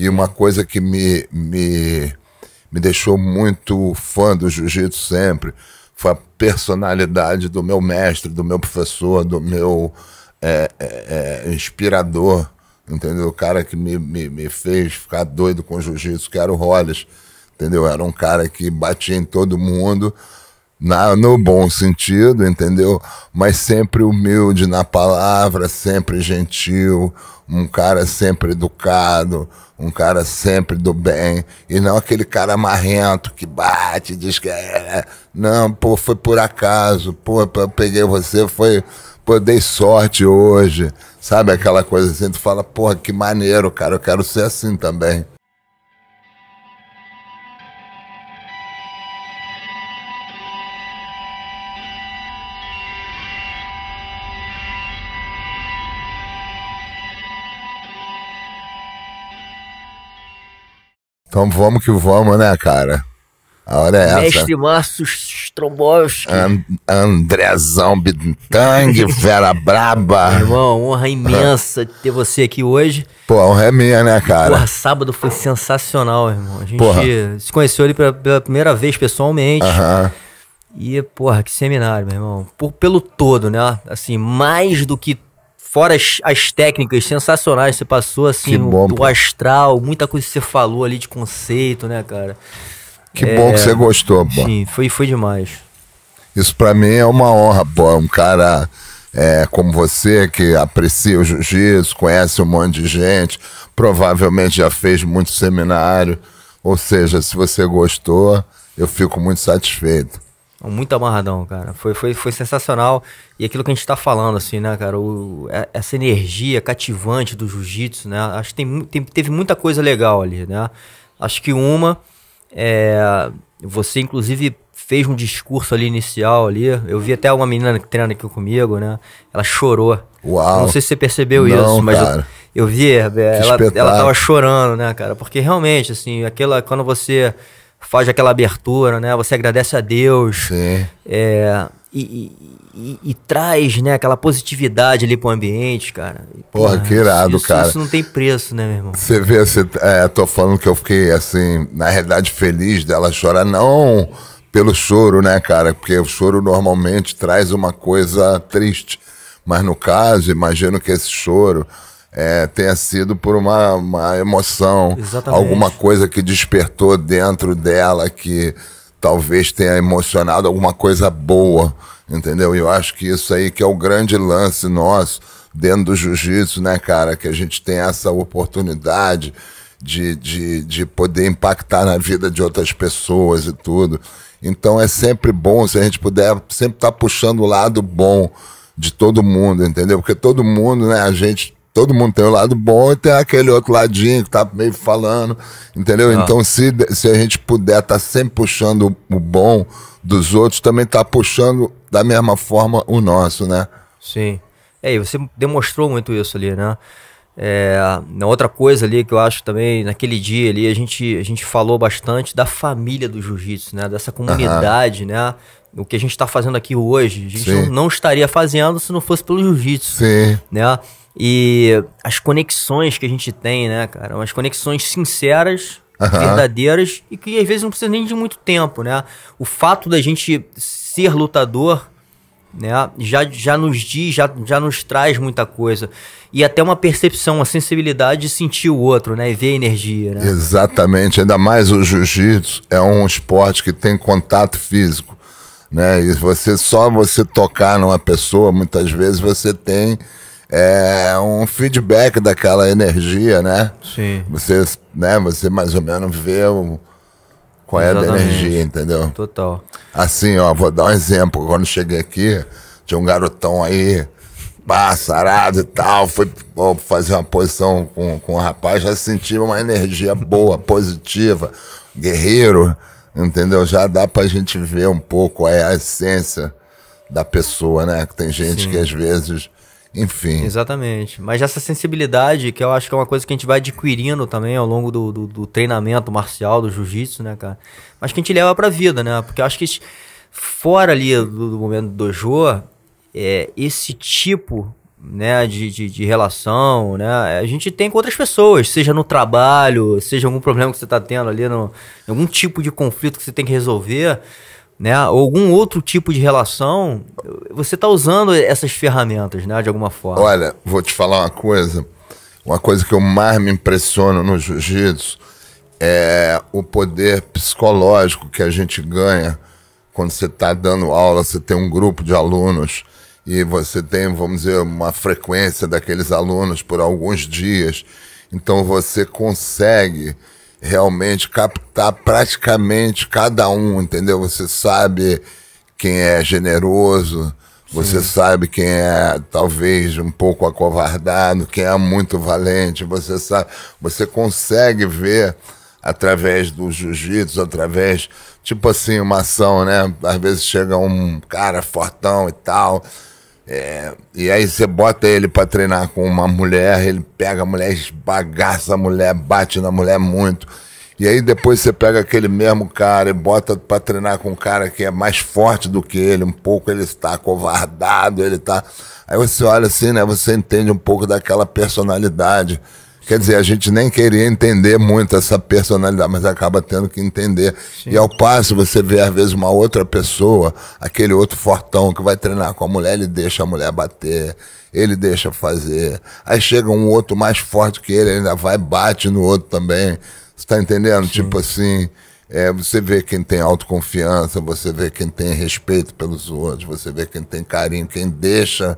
E uma coisa que me, me, me deixou muito fã do jiu-jitsu sempre foi a personalidade do meu mestre, do meu professor, do meu é, é, é inspirador, entendeu? O cara que me, me, me fez ficar doido com jiu-jitsu, que era o Hollis, entendeu? Era um cara que batia em todo mundo, na, no bom sentido, entendeu? Mas sempre humilde na palavra, sempre gentil, um cara sempre educado, um cara sempre do bem, e não aquele cara marrento que bate, diz que é, é, é. não, pô, foi por acaso, pô, eu peguei você, foi, pô, dei sorte hoje, sabe aquela coisa assim, tu fala, porra, que maneiro, cara, eu quero ser assim também. Então vamos que vamos, né, cara? A hora é essa. Mestre Márcio Stromboski. And, Andrezão Bintang, Vera Braba. Meu irmão, honra imensa de ter você aqui hoje. Pô, honra é minha, né, cara? Porra, sábado foi sensacional, irmão. A gente porra. se conheceu ali pela, pela primeira vez pessoalmente. Aham. Uh -huh. E, porra, que seminário, meu irmão. Por, pelo todo, né? Assim, mais do que Fora as, as técnicas sensacionais, você passou assim, bom, o, o astral, muita coisa que você falou ali de conceito, né, cara? Que é, bom que é, você gostou, pô. Sim, foi, foi demais. Isso para mim é uma honra, pô. Um cara é, como você, que aprecia o jiu-jitsu, conhece um monte de gente, provavelmente já fez muito seminário. Ou seja, se você gostou, eu fico muito satisfeito. Muito amarradão, cara. Foi, foi, foi sensacional. E aquilo que a gente tá falando, assim, né, cara? O, é, essa energia cativante do jiu-jitsu, né? Acho que tem, tem, teve muita coisa legal ali, né? Acho que uma, é, você inclusive fez um discurso ali inicial ali. Eu vi até uma menina que treina aqui comigo, né? Ela chorou. Uau! Não sei se você percebeu não, isso, mas eu, eu, vi, é, ela, ela tava chorando, né, cara? Porque realmente, assim, aquela, quando você faz aquela abertura, né? Você agradece a Deus. É, e, e, e, traz, né, aquela positividade ali pro ambiente, cara. porra, que irado, isso, cara. Isso não tem preço, né, meu irmão? Você vê, você, é, tô falando que eu fiquei, assim, na realidade feliz dela chorar, não pelo choro, né, cara? Porque o choro normalmente traz uma coisa triste. Mas no caso, imagino que esse choro é, tenha sido por uma, uma emoção, Exatamente. alguma coisa que despertou dentro dela que talvez tenha emocionado alguma coisa boa, entendeu? E eu acho que isso aí que é o grande lance nosso dentro do jiu-jitsu, né, cara? Que a gente tem essa oportunidade de, de, de poder impactar na vida de outras pessoas e tudo. Então é sempre bom se a gente puder sempre estar tá puxando o lado bom de todo mundo, entendeu? Porque todo mundo, né, a gente todo mundo tem o um lado bom e tem aquele outro ladinho que tá meio falando, entendeu? Ah. Então, se, se a gente puder tá sempre puxando o bom dos outros, também tá puxando da mesma forma o nosso, né? Sim. É, e você demonstrou muito isso ali, né? É, outra coisa ali que eu acho também, naquele dia ali, a gente, a gente falou bastante da família do jiu-jitsu, né? Dessa comunidade, né? O que a gente está fazendo aqui hoje, a gente não, não, estaria fazendo se não fosse pelo jiu-jitsu, né? E as conexões que a gente tem, né, cara? Umas conexões sinceras, uhum. verdadeiras e que às vezes não precisa nem de muito tempo, né? O fato da gente ser lutador, né, já, já nos diz, já, já nos traz muita coisa. E até uma percepção, uma sensibilidade de sentir o outro, né? E ver a energia, né? Exatamente. Ainda mais o jiu-jitsu é um esporte que tem contato físico né? E você só você tocar numa pessoa, muitas vezes você tem é um feedback daquela energia, né? Sim. Você, né, você mais ou menos vê o, qual é a energia, entendeu? Total. Assim, ó, vou dar um exemplo. Quando cheguei aqui, tinha um garotão aí, pá, sarado e tal, foi fazer uma posição com, com o rapaz, já senti uma energia boa, positiva, guerreiro, entendeu? Já dá pra gente ver um pouco qual é a essência da pessoa, né? Que tem gente Sim. que às vezes enfim. Exatamente. Mas essa sensibilidade, que eu acho que é uma coisa que a gente vai adquirindo também ao longo do, do, do treinamento marcial, do jiu-jitsu, né, cara? Mas que a gente leva pra vida, né? Porque eu acho que fora ali do, do momento do dojo, é, esse tipo né, de, de, de, relação, né? A gente tem com outras pessoas, seja no trabalho, seja algum problema que você está tendo ali, no, algum tipo de conflito que você tem que resolver né, ou algum outro tipo de relação, você está usando essas ferramentas, né, de alguma forma. Olha, vou te falar uma coisa. Uma coisa que eu mais me impressiono no jiu-jitsu é o poder psicológico que a gente ganha quando você está dando aula, você tem um grupo de alunos e você tem, vamos dizer, uma frequência daqueles alunos por alguns dias. Então você consegue realmente captar praticamente cada um, entendeu? Você sabe quem é generoso, você Sim. sabe quem é talvez um pouco acovardado, quem é muito valente, você sabe, você consegue ver através do jiu-jitsu, através tipo assim uma ação, né? Às vezes chega um cara fortão e tal, é, e aí você bota ele para treinar com uma mulher, ele pega a mulher, esbagaça a mulher, bate na mulher muito. E aí depois você pega aquele mesmo cara e bota para treinar com um cara que é mais forte do que ele, um pouco ele está covardado, ele está. Aí você olha assim, né? Você entende um pouco daquela personalidade. Quer dizer, a gente nem queria entender muito essa personalidade, mas acaba tendo que entender. Sim. E ao passo, você vê às vezes uma outra pessoa, aquele outro fortão que vai treinar com a mulher, ele deixa a mulher bater, ele deixa fazer. Aí chega um outro mais forte que ele, ainda vai bate no outro também. Você está entendendo? Sim. Tipo assim, é, você vê quem tem autoconfiança, você vê quem tem respeito pelos outros, você vê quem tem carinho, quem deixa,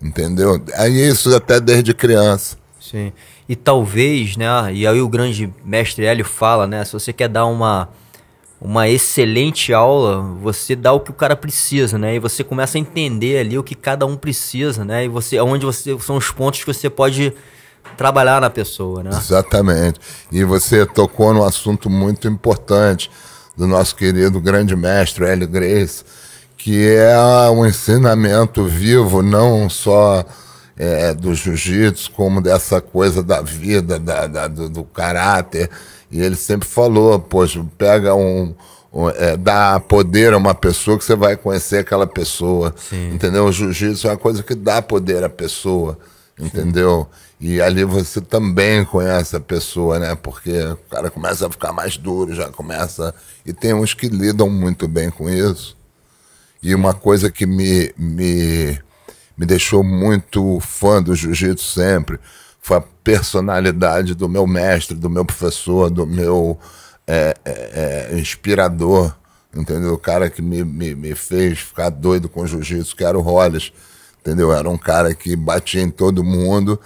entendeu? Aí é isso até desde criança. Sim. E talvez, né? E aí o grande mestre Hélio fala, né? Se você quer dar uma, uma excelente aula, você dá o que o cara precisa, né? E você começa a entender ali o que cada um precisa, né? E você, onde você são os pontos que você pode trabalhar na pessoa, né? Exatamente. E você tocou num assunto muito importante do nosso querido grande mestre Hélio Grace, que é um ensinamento vivo, não só é, é, do jiu-jitsu, como dessa coisa da vida, da, da do, do, caráter. E ele sempre falou, poxa, pega um. um é, dá poder a uma pessoa que você vai conhecer aquela pessoa. Sim. Entendeu? O jiu-jitsu é uma coisa que dá poder à pessoa. Entendeu? Sim. E ali você também conhece a pessoa, né? Porque o cara começa a ficar mais duro, já começa. E tem uns que lidam muito bem com isso. E uma coisa que me, me me deixou muito fã do jiu-jitsu sempre. Foi a personalidade do meu mestre, do meu professor, do meu é, é, é inspirador, entendeu? O cara que me, me, me fez ficar doido com jiu-jitsu, que era o Hollis, entendeu? Era um cara que batia em todo mundo,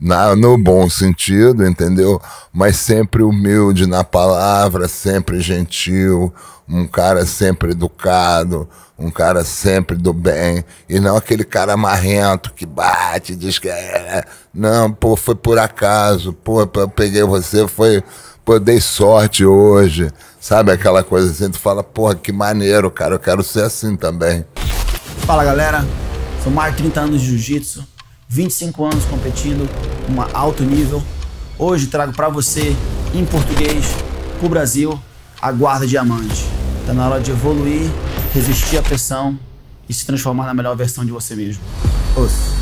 na, no bom sentido, entendeu? Mas sempre humilde na palavra, sempre gentil, um cara sempre educado, um cara sempre do bem, e não aquele cara marrento que bate, diz que é, é, é. não, pô, foi por acaso, pô, eu peguei você, foi, pô, dei sorte hoje, sabe aquela coisa assim, tu fala, porra, que maneiro, cara, eu quero ser assim também. Fala galera, sou mais de 30 anos de jiu-jitsu 25 anos competindo um alto nível. Hoje trago para você, em português, pro o Brasil, a guarda diamante. Está na hora de evoluir, resistir à pressão e se transformar na melhor versão de você mesmo. Ouça.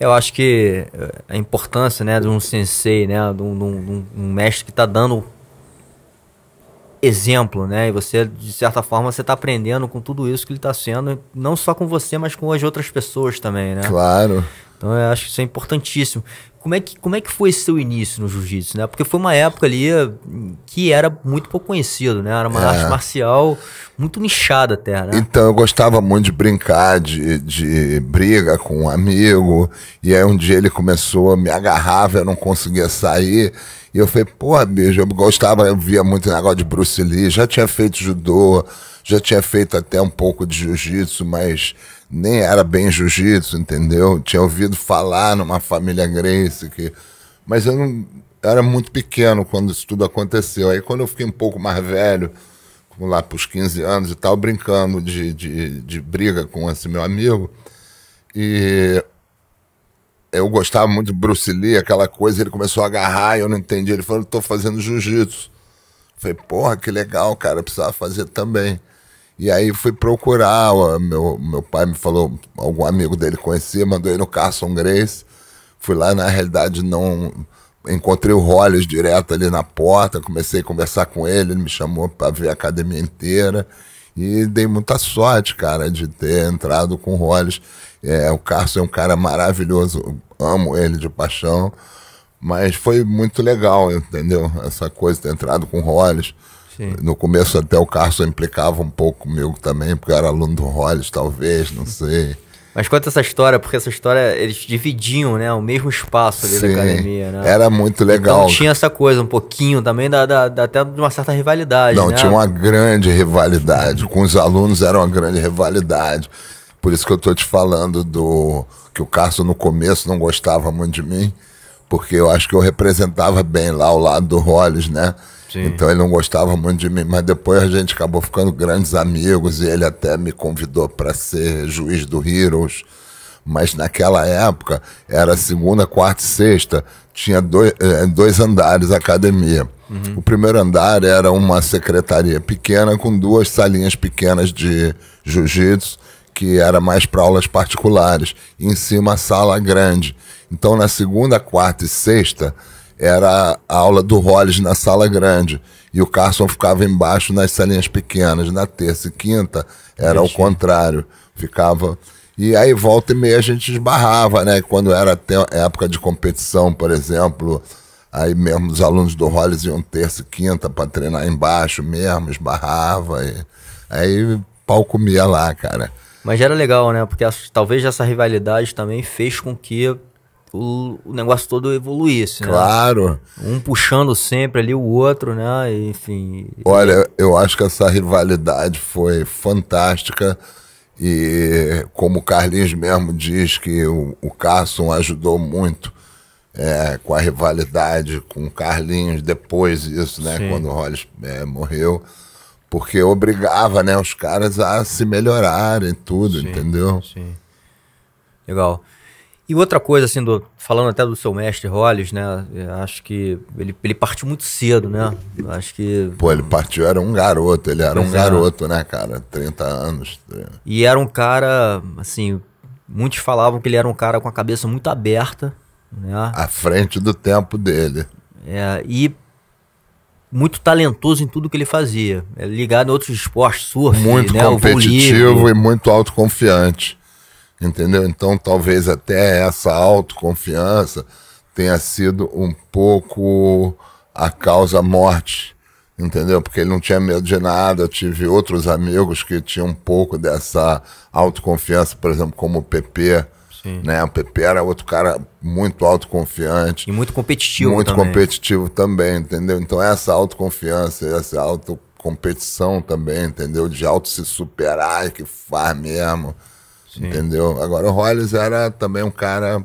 Eu acho que eh, a importância né, de um sensei, né, de um, de um, de um mestre que está dando exemplo, né? E você, de certa forma, você está aprendendo com tudo isso que ele está sendo, não só com você, mas com as outras pessoas também, né? Claro. Então eu acho que isso é importantíssimo. Como é que, como é que foi seu início no jiu-jitsu, né? Porque foi uma época ali que era muito pouco conhecido, né? Era uma é. arte marcial muito nichada até, né? Então, eu gostava muito de brincar, de, de briga com um amigo. E aí um dia ele começou, me agarrava, eu não conseguia sair. E eu falei, porra, bicho, eu gostava, eu via muito negócio de Bruce Lee, já tinha feito judô, já tinha feito até um pouco de jiu-jitsu, mas nem era bem jiu-jitsu, entendeu? Tinha ouvido falar numa família Grace que. Mas eu não. era muito pequeno quando isso tudo aconteceu. Aí quando eu fiquei um pouco mais velho, como lá para os 15 anos e tal, brincando de, de, de briga com esse meu amigo. E eu gostava muito de Bruce Lee, aquela coisa, ele começou a agarrar e eu não entendi. Ele falou, estou fazendo jiu-jitsu. Falei, porra, que legal, cara, precisava fazer também. E aí fui procurar, meu, meu pai me falou, algum amigo dele conhecia, mandou ele no Carson Grace. Fui lá, na realidade, não. Encontrei o Hollis direto ali na porta, comecei a conversar com ele, ele me chamou para ver a academia inteira. E dei muita sorte, cara, de ter entrado com o Hollis. É, o Carson é um cara maravilhoso, amo ele de paixão. Mas foi muito legal, entendeu? Essa coisa, ter entrado com o Hollis. Sim. No começo até o Carson implicava um pouco comigo também, porque eu era aluno do Hollis, talvez, não sei. Mas conta essa história, porque essa história eles dividiam, né? O mesmo espaço ali Sim, da academia, né? Era muito então legal. Então tinha essa coisa um pouquinho também, da, da, da até de uma certa rivalidade. Não, né? tinha uma grande rivalidade. Com os alunos era uma grande rivalidade. Por isso que eu tô te falando do. que o Carson no começo não gostava muito de mim, porque eu acho que eu representava bem lá o lado do Hollis, né? Sim. Então ele não gostava muito de mim, mas depois a gente acabou ficando grandes amigos e ele até me convidou para ser juiz do Heroes. Mas naquela época era segunda, quarta e sexta, tinha dois, eh, dois andares a academia. Uhum. O primeiro andar era uma secretaria pequena com duas salinhas pequenas de jiu-jitsu, que era mais para aulas particulares. E em cima, a sala grande. Então, na segunda, quarta e sexta, era a aula do Rolls na sala grande. E o Carson ficava embaixo nas salinhas pequenas. Na terça e quinta era o contrário. Ficava. E aí volta e meia a gente esbarrava, né? Quando era época de competição, por exemplo, aí mesmo os alunos do Rolls iam terça e quinta para treinar embaixo mesmo, esbarrava. E... Aí pau comia lá, cara. Mas era legal, né? Porque talvez essa rivalidade também fez com que o, o negócio todo evoluísse. Assim, né? Claro. Né? Um puxando sempre ali o outro, né? Enfim. Olha, eu acho que essa rivalidade foi fantástica. E como o Carlinhos mesmo diz que o, o Carson ajudou muito é, com a rivalidade com o Carlinhos depois disso, né? Sim. Quando o Hollis é, morreu. Porque obrigava né, os caras a se melhorarem tudo, sim, entendeu? Sim. Legal. E outra coisa, assim, do, falando até do seu mestre Hollis, né? Acho que ele, ele partiu muito cedo, né? Acho que. Pô, ele partiu, era um garoto, ele era um é. garoto, né, cara? 30 anos. É. E era um cara, assim, muitos falavam que ele era um cara com a cabeça muito aberta, né? À frente do tempo dele. É, e muito talentoso em tudo que ele fazia. É, ligado a outros esportes, surf, muito né? competitivo e muito autoconfiante entendeu? Então talvez até essa autoconfiança tenha sido um pouco a causa morte, entendeu? Porque ele não tinha medo de nada. Eu tive outros amigos que tinham um pouco dessa autoconfiança, por exemplo, como o Pepe Sim. Né? O Pepe era outro cara muito autoconfiante. E muito competitivo Muito também. competitivo também, entendeu? Então essa autoconfiança, essa autocompetição também, entendeu? De auto se superar, que faz mesmo. Sim. Entendeu? Agora o Hollis era também um cara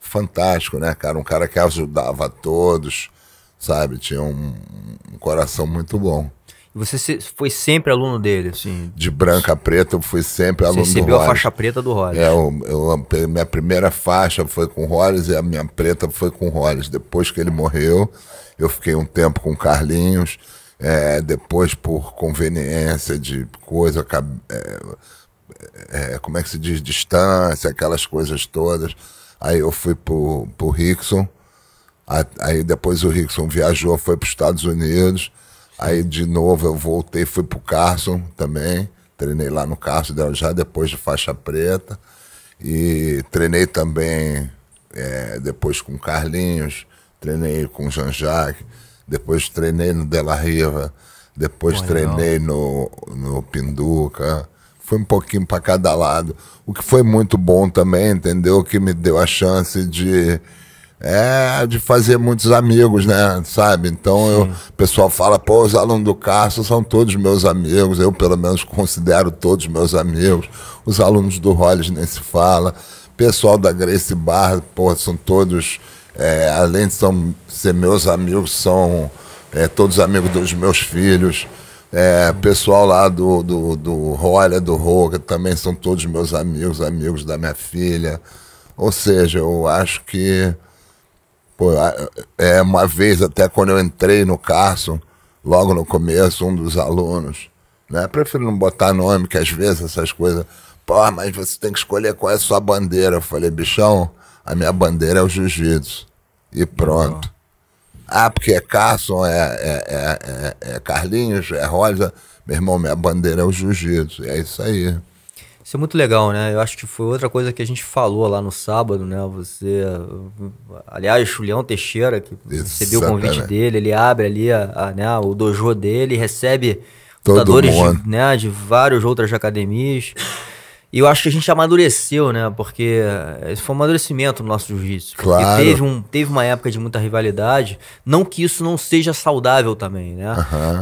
fantástico, né, cara? Um cara que ajudava todos, sabe? Tinha um, um coração muito bom. E você se, foi sempre aluno dele, assim? De branca a preta, eu fui sempre aluno do Hollis. Você recebeu a faixa preta do Hollis. É, eu, eu, minha primeira faixa foi com o Hollis e a minha preta foi com o Hollis. Depois que ele morreu, eu fiquei um tempo com o Carlinhos. É, depois, por conveniência de coisa, é, é, é, como é que se diz, distância, aquelas coisas todas. Aí eu fui pro, pro Rickson, aí depois o Rickson viajou, foi para os Estados Unidos, aí de novo eu voltei, fui pro Carson também, treinei lá no Carson, já depois de faixa preta, e treinei também é, depois com Carlinhos, treinei com Jean-Jacques, depois treinei no Della Riva, depois Boa, treinei no, no Pinduca, foi um pouquinho para cada lado. O que foi muito bom também, entendeu? Que me deu a chance de é de fazer muitos amigos, né? Sabe? Então eu, o pessoal fala, pô, os alunos do Castro são todos meus amigos, eu pelo menos considero todos meus amigos. Os alunos do Rolls nem se fala. Pessoal da Grace Barra, pô, são todos, é, além de são, ser meus amigos, são é, todos amigos dos meus filhos. É, pessoal lá do, do, do Rolha, né, do Roga, também são todos meus amigos, amigos da minha filha. Ou seja, eu acho que. Pô, é, uma vez, até quando eu entrei no Carson, logo no começo, um dos alunos, né? Prefiro não botar nome, que às vezes essas coisas. Pô, mas você tem que escolher qual é a sua bandeira. Eu falei, bichão, a minha bandeira é o jiu-jitsu. E pronto. Ah, porque é Carson, é, é, é, é Carlinhos, é Rosa. Meu irmão, minha bandeira é o jiu-jitsu. É isso aí. Isso é muito legal, né? Eu acho que foi outra coisa que a gente falou lá no sábado, né? Você. Aliás, o Teixeira, que Exatamente. recebeu o convite dele, ele abre ali a, a, né, o dojo dele, recebe lutadores de, né, de várias outras academias. E eu acho que a gente amadureceu, né? Porque eh, foi um amadurecimento no nosso jiu-jitsu. Claro. Teve, um, teve uma época de muita rivalidade. Não que isso não seja saudável também, né?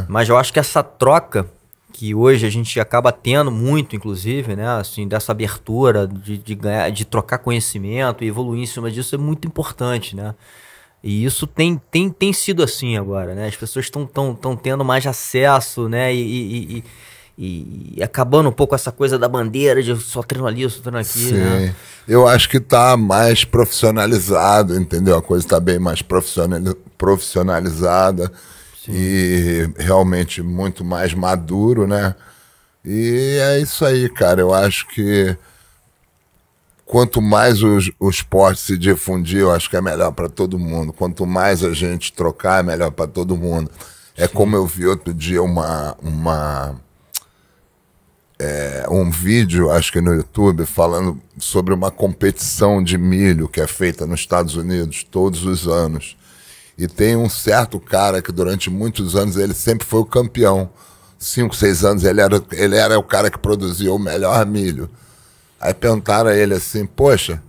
Mas eu acho que essa troca que hoje a gente acaba tendo muito, inclusive, né? Assim, dessa abertura de, de, ganhar, de trocar conhecimento e evoluir em cima disso é muito importante, né? E isso tem, tem, tem sido assim agora, né? As pessoas estão tão, tão tendo mais acesso, né? E, e, e e, acabando um pouco essa coisa da bandeira de eu só treino ali, eu só treino aqui. Né? Sim. Né? Eu acho que tá mais profissionalizado, entendeu? A coisa tá bem mais profissionalizada Sim. e realmente muito mais maduro, né? E é isso aí, cara. Eu acho que quanto mais o, o esporte se difundir, eu acho que é melhor para todo mundo. Quanto mais a gente trocar, é melhor para todo mundo. É Sim. como eu vi outro dia uma, uma é, um vídeo, acho que no YouTube, falando sobre uma competição de milho que é feita nos Estados Unidos todos os anos. E tem um certo cara que durante muitos anos ele sempre foi o campeão. Cinco, seis anos ele era, ele era o cara que produzia o melhor milho. Aí perguntaram a ele assim, poxa,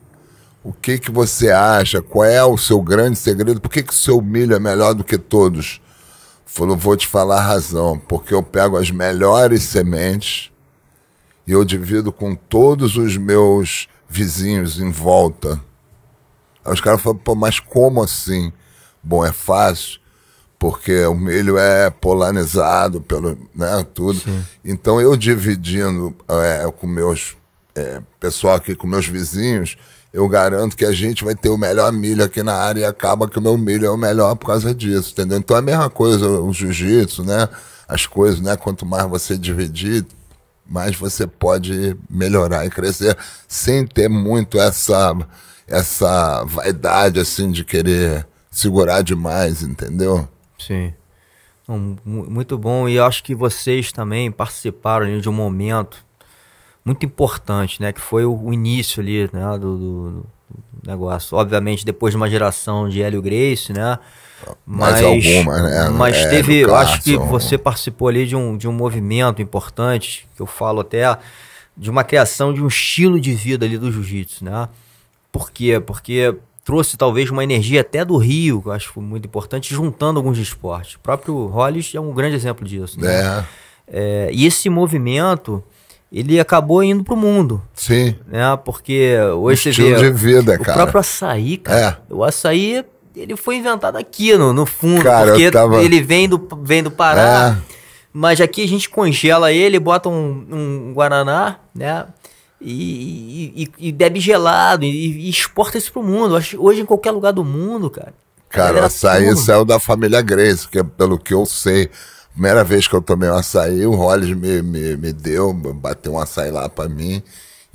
o que que você acha? Qual é o seu grande segredo? Por que que o seu milho é melhor do que todos? Falou, vou te falar a razão, porque eu pego as melhores sementes, e eu divido com todos os meus vizinhos em volta. Aí os caras falam, mas como assim? Bom, é fácil, porque o milho é polanizado pelo, né, tudo. Sim. Então eu dividindo é, com meus é, pessoal aqui, com meus vizinhos, eu garanto que a gente vai ter o melhor milho aqui na área e acaba que o meu milho é o melhor por causa disso, entendeu? Então é a mesma coisa o jiu-jitsu, né? As coisas, né? Quanto mais você dividir, mas você pode melhorar e crescer sem ter muito essa essa vaidade assim de querer segurar demais, entendeu? Sim. muito bom e acho que vocês também participaram de um momento muito importante, né, que foi o início ali, né, do, do, do negócio. Obviamente depois de uma geração de Hélio Grace, né, mas, mas algumas, né? Mas é, teve, eu acho que você participou ali de um, de um movimento importante, que eu falo até, de uma criação de um estilo de vida ali do jiu-jitsu, né? Por quê? Porque trouxe talvez uma energia até do Rio, que eu acho que foi muito importante, juntando alguns esportes. O próprio Hollis é um grande exemplo disso. Né? É. É, e esse movimento, ele acabou indo pro mundo. Sim. Né? Porque hoje o você estilo vê... de vida, o cara. O próprio açaí, cara. É. O açaí ele foi inventado aqui no, no fundo, Cara, porque tava... ele vem do, vem do Pará. É. Mas aqui a gente congela ele, bota um, um guaraná, né? E, e, e, bebe gelado e, e exporta isso pro mundo. Hoje em qualquer lugar do mundo, cara. Cara, açaí tudo. É saiu da família Grace, que é pelo que eu sei. Primeira vez que eu tomei um açaí, o Rolls me, me, me deu, bateu um açaí lá para mim.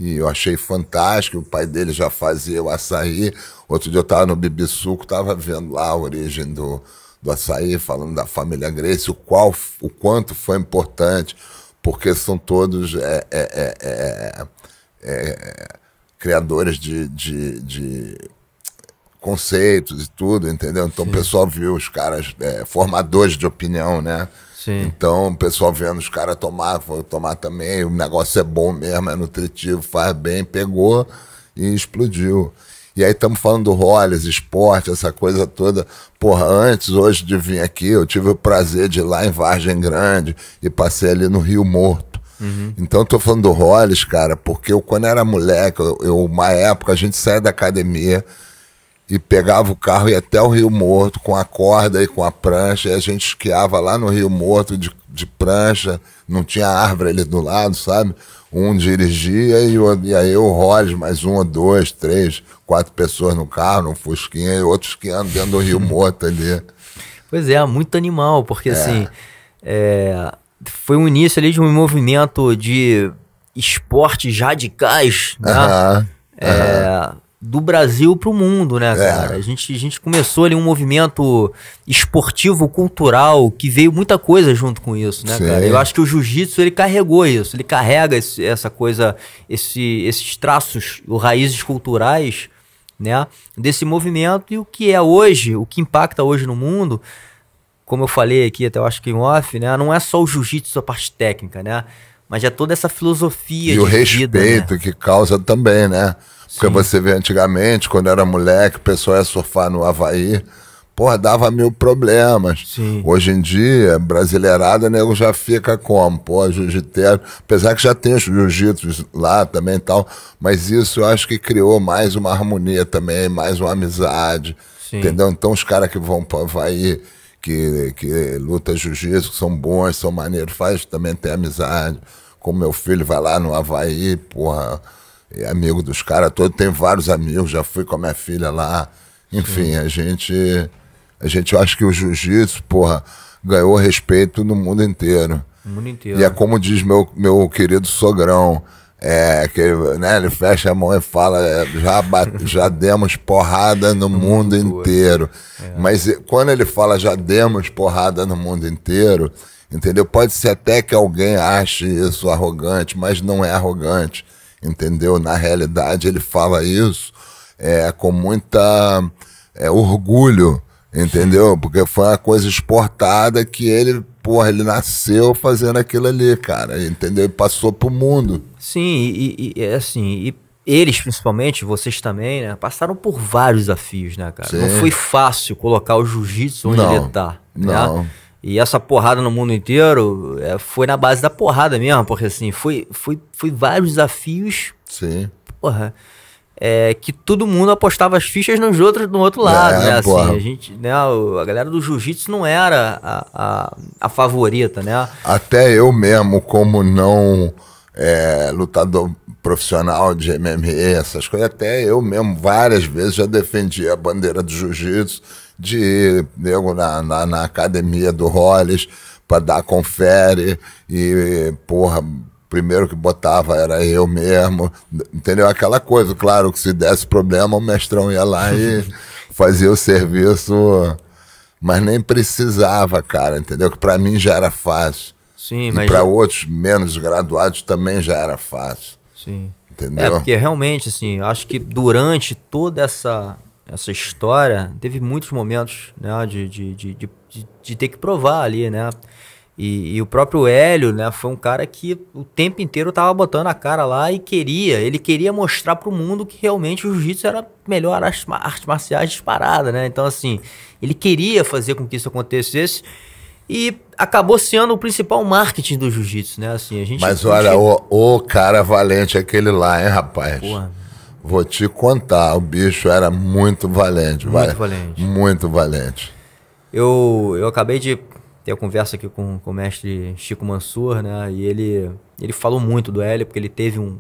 E eu achei fantástico, o pai dele já fazia o açaí. Outro dia eu estava no Bibisuco, estava vendo lá a origem do, do açaí, falando da família Grace, o, qual, o quanto foi importante, porque são todos é, é, é, criadores de, de, de conceitos e tudo, entendeu? Então Sim. o pessoal viu os caras é, formadores de opinião, né? Sim. Então, o pessoal vendo os caras tomar, foi tomar também, o negócio é bom mesmo, é nutritivo, faz bem, pegou e explodiu. E aí estamos falando do roles, esporte, essa coisa toda. Porra, antes, hoje de vir aqui, eu tive o prazer de ir lá em Vargem Grande e passei ali no Rio Morto. Uhum. Então estou falando do roles, cara, porque eu, quando era moleque, eu, eu, uma época a gente saía da academia, e pegava o carro e até o Rio Morto com a corda e com a prancha. E a gente esquiava lá no Rio Morto de, de prancha, não tinha árvore ali do lado, sabe? Um dirigia e, o, e aí o Rolls, mais um, dois, três, quatro pessoas no carro, num fusquinha e outros esquiando dentro do Rio Morto ali. Pois é, muito animal, porque é. assim, é, foi o início ali de um movimento de esportes radicais, né? É, uhum do Brasil para o mundo, né, é. cara? É. A, gente, a gente começou ali um movimento esportivo, cultural, que veio muita coisa junto com isso, né, Sim. cara? Eu acho que o jiu-jitsu, ele carregou isso, ele carrega esse, essa coisa, esse, esses traços, raízes culturais, né, desse movimento e o que é hoje, o que impacta hoje no mundo, como eu falei aqui até eu acho que em off, né, não é só o jiu-jitsu a parte técnica, né, mas é toda essa filosofia e o vida, respeito né? que causa também, né? Porque Sim. você vê antigamente, quando era moleque, o pessoal ia surfar no Havaí. Porra, dava mil problemas. Sim. Hoje em dia, brasileirada, nego já fica como? Pô, jiu-jiteiro. Apesar que já tem os jiu-jitsu lá também e tal. Mas isso eu acho que criou mais uma harmonia também, mais uma amizade. Sim. Entendeu? Então os caras que vão para Havaí, que, que luta jiu-jitsu, são bons, são maneiros, faz também tem amizade. Como meu filho vai lá no Havaí, porra é amigo dos caras todos, tem vários amigos, já fui com a minha filha lá. Enfim, Sim. a gente. A gente acha que o jiu-jitsu, porra, ganhou respeito no mundo inteiro. No mundo inteiro. E é como diz meu, meu querido sogrão. É, que ele, né, ele fecha a mão e fala: é, já, já demos porrada no, no mundo, mundo, inteiro. É. Mas quando ele fala já demos porrada no mundo inteiro, entendeu? Pode ser até que alguém ache isso arrogante, mas não é arrogante entendeu? Na realidade, ele fala isso é, com muita é, orgulho, entendeu? Porque foi uma coisa exportada que ele, porra, ele nasceu fazendo aquilo ali, cara, entendeu? E passou pro mundo. Sim, e, e é assim, e eles principalmente, vocês também, né? Passaram por vários desafios, né, cara? Sim. Não foi fácil colocar o jiu-jitsu onde não, ele tá. Né? Não. E essa porrada no mundo inteiro é, foi na base da porrada mesmo, porque assim, foi, foi, foi vários desafios. Sim. Porra. É, que todo mundo apostava as fichas nos outros do outro lado, é, né? Assim, porra. a gente, né? A galera do jiu-jitsu não era a, a, a, favorita, né? Até eu mesmo, como não é, lutador profissional de MMA, essas coisas, até eu mesmo várias vezes já defendi a bandeira do jiu-jitsu de nego na, na, na, academia do Hollis para dar confere e, porra, primeiro que botava era eu mesmo, entendeu? Aquela coisa, claro que se desse problema o mestrão ia lá e fazia o serviço, mas nem precisava, cara, entendeu? Que para mim já era fácil. Sim, e mas... para outros menos graduados também já era fácil. Sim. Entendeu? É, porque realmente, assim, acho que durante toda essa essa história, teve muitos momentos né, de, de, de, de, ter que provar ali, né? E, o próprio Hélio, né, foi um cara que o tempo inteiro tava botando a cara lá e queria, ele queria mostrar para o mundo que realmente o jiu-jitsu era a melhor arte, arte marciais disparada, né? Então, assim, ele queria fazer com que isso acontecesse e acabou sendo o principal marketing do jiu-jitsu, né? Assim, a gente, Mas olha, o, o cara valente é aquele lá, hein, rapaz? Porra. Vou te contar, o bicho era muito valente. Muito vai, valente. Muito valente. Eu, eu acabei de ter a conversa aqui com, com o mestre Chico Mansur, né? E ele, ele falou muito do Hélio, porque ele teve um.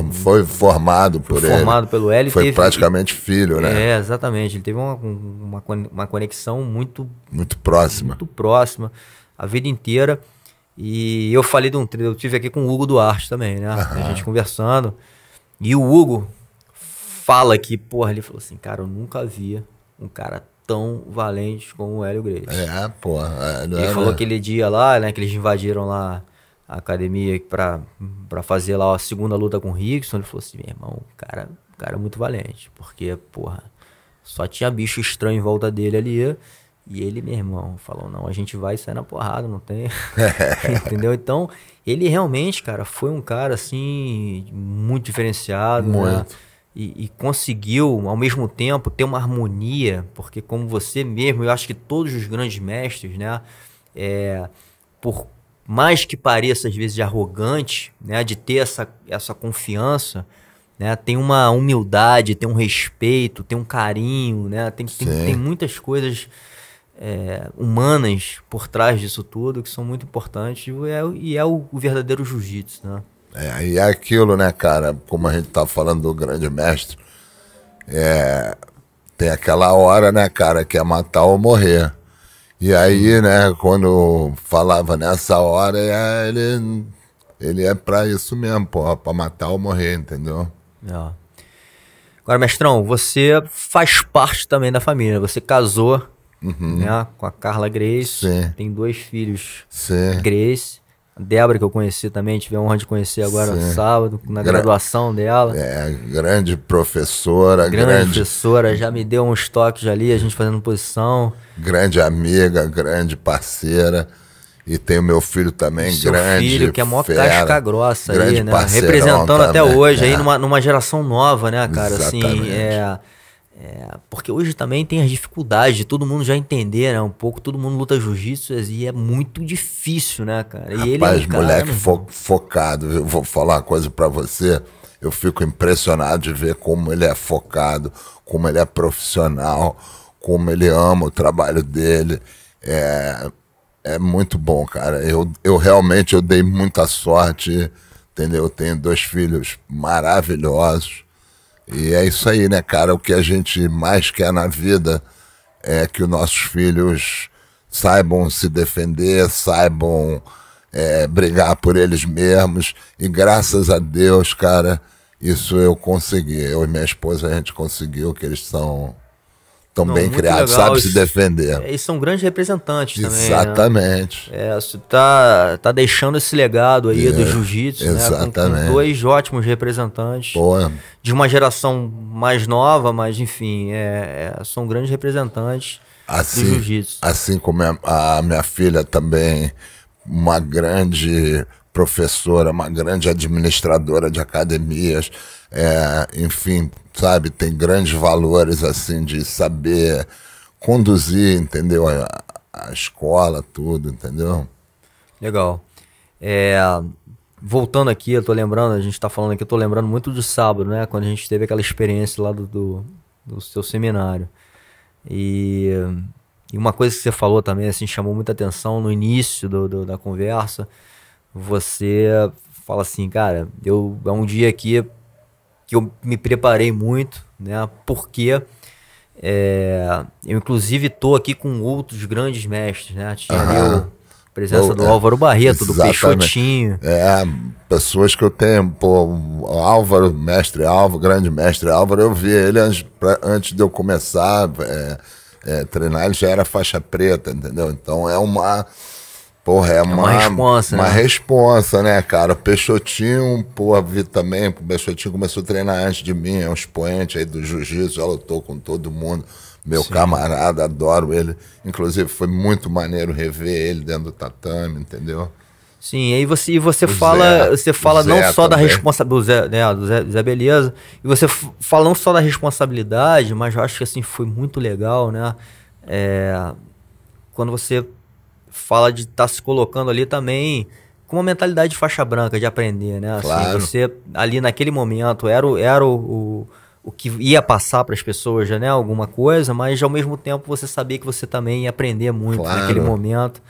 um foi, formado por foi ele. Formado pelo Hélio. Foi teve, praticamente ele, filho, né? É, exatamente. Ele teve uma, uma, uma conexão muito. Muito próxima. Muito próxima, a vida inteira. E eu falei de um. Eu tive aqui com o Hugo Duarte também, né? A gente conversando. E o Hugo, fala que, porra, ele falou assim, cara, eu nunca vi um cara tão valente como o Hélio Grace. É, porra. É, ele é, falou é. aquele dia lá, né, que eles invadiram lá a academia pra, pra fazer lá a segunda luta com o Rickson. Ele falou assim, meu irmão, cara, cara é muito valente, porque, porra, só tinha bicho estranho em volta dele ali. E ele, meu irmão, falou: não, a gente vai sair na porrada, não tem. Entendeu? Então, ele realmente, cara, foi um cara assim, muito diferenciado, né? muito. Né? e, e, conseguiu, ao mesmo tempo, ter uma harmonia, porque como você mesmo, eu acho que todos os grandes mestres, né, é, por mais que pareça às vezes de arrogante, né, de ter essa, essa confiança, né, tem uma humildade, tem um respeito, tem um carinho, né, tem, tem, tem muitas coisas é, humanas por trás disso tudo que são muito importantes e é, e é o, o verdadeiro jiu-jitsu, né? É, e é aquilo, né, cara? Como a gente tá falando do grande mestre, é, tem aquela hora, né, cara, que é matar ou morrer. E aí, né, quando falava nessa hora, é, ele, ele é pra isso mesmo, porra, pra matar ou morrer, entendeu? É. Agora, mestrão, você faz parte também da família. Você casou uhum. né, com a Carla Grace. Sim. Tem dois filhos. Sim. Grace. Débora, que eu conheci também, tive a honra de conhecer agora Sim. no sábado, na Gra graduação dela. É, grande professora. Grande, grande, professora, já me deu uns toques ali, a gente fazendo posição. Grande amiga, grande parceira. E tem o meu filho também, Seu grande. filho, que é maior fera, casca grossa aí, né? Representando também, até hoje, é. aí numa, numa geração nova, né, cara? Assim, Exatamente. Assim, é é, porque hoje também tem as dificuldades, de todo mundo já entender, né? Um pouco, todo mundo luta jiu-jitsu e é muito difícil, né, cara? E Rapaz, ele é cara, moleque né? fo focado. Eu vou falar uma coisa para você. Eu fico impressionado de ver como ele é focado, como ele é profissional, como ele ama o trabalho dele. É, é muito bom, cara. Eu, eu realmente eu dei muita sorte, entendeu? Eu tenho dois filhos maravilhosos e é isso aí, né, cara? O que a gente mais quer na vida é que os nossos filhos saibam se defender, saibam é, brigar por eles mesmos. E graças a Deus, cara, isso eu consegui. Eu e minha esposa, a gente conseguiu, que eles são Estão bem criados, sabe se defender. É, e são grandes representantes né? Exatamente. também. Exatamente. Né? É, tá, tá deixando esse legado aí é, do jiu-jitsu, né? Com, com, dois ótimos representantes. Boa. De uma geração mais nova, mas enfim, é, é são grandes representantes assim, do jiu-jitsu. Assim como a, a minha filha também, uma grande professora, uma grande administradora de academias, é, enfim, sabe, tem grandes valores assim de saber conduzir, entendeu, a, a escola, tudo, entendeu? Legal. É, voltando aqui, eu tô lembrando, a gente tá falando aqui, eu tô lembrando muito do sábado, né? Quando a gente teve aquela experiência lá do, do, do seu seminário. E, e, uma coisa que você falou também, assim, chamou muita atenção no início do, do da conversa, você fala assim, cara, eu é um dia aqui que eu me preparei muito, né? Porque é, eu inclusive tô aqui com outros grandes mestres, né? Tinha ali presença do é, Álvaro Barreto, do Peixotinho. É, pessoas que eu tenho, pô, Álvaro, mestre Álvaro, grande mestre Álvaro, eu vi ele antes, pra, antes de eu começar é, é, treinar, ele já era faixa preta, entendeu? Então é uma Porra, é, é uma, é uma responsa. Uma né? responsa, né, cara? O Peixotinho, porra, vi também. O Peixotinho começou a treinar antes de mim, é um expoente aí do jiu-jitsu, já lutou com todo mundo. Meu Sim. camarada, adoro ele. Inclusive, foi muito maneiro rever ele dentro do tatame, entendeu? Sim, aí você, e você o fala, Zé, você fala não só também. da responsabilidade, né, do Zé, Zé Beleza, e você fala não só da responsabilidade, mas eu acho que assim foi muito legal, né? É, quando você fala de estar tá se colocando ali também com uma mentalidade de faixa branca, de aprender, né? Assim, claro. Você ali naquele momento era, o, era o, o, o que ia passar para as pessoas, né? Alguma coisa, mas ao mesmo tempo você sabia que você também ia aprender muito claro. naquele momento.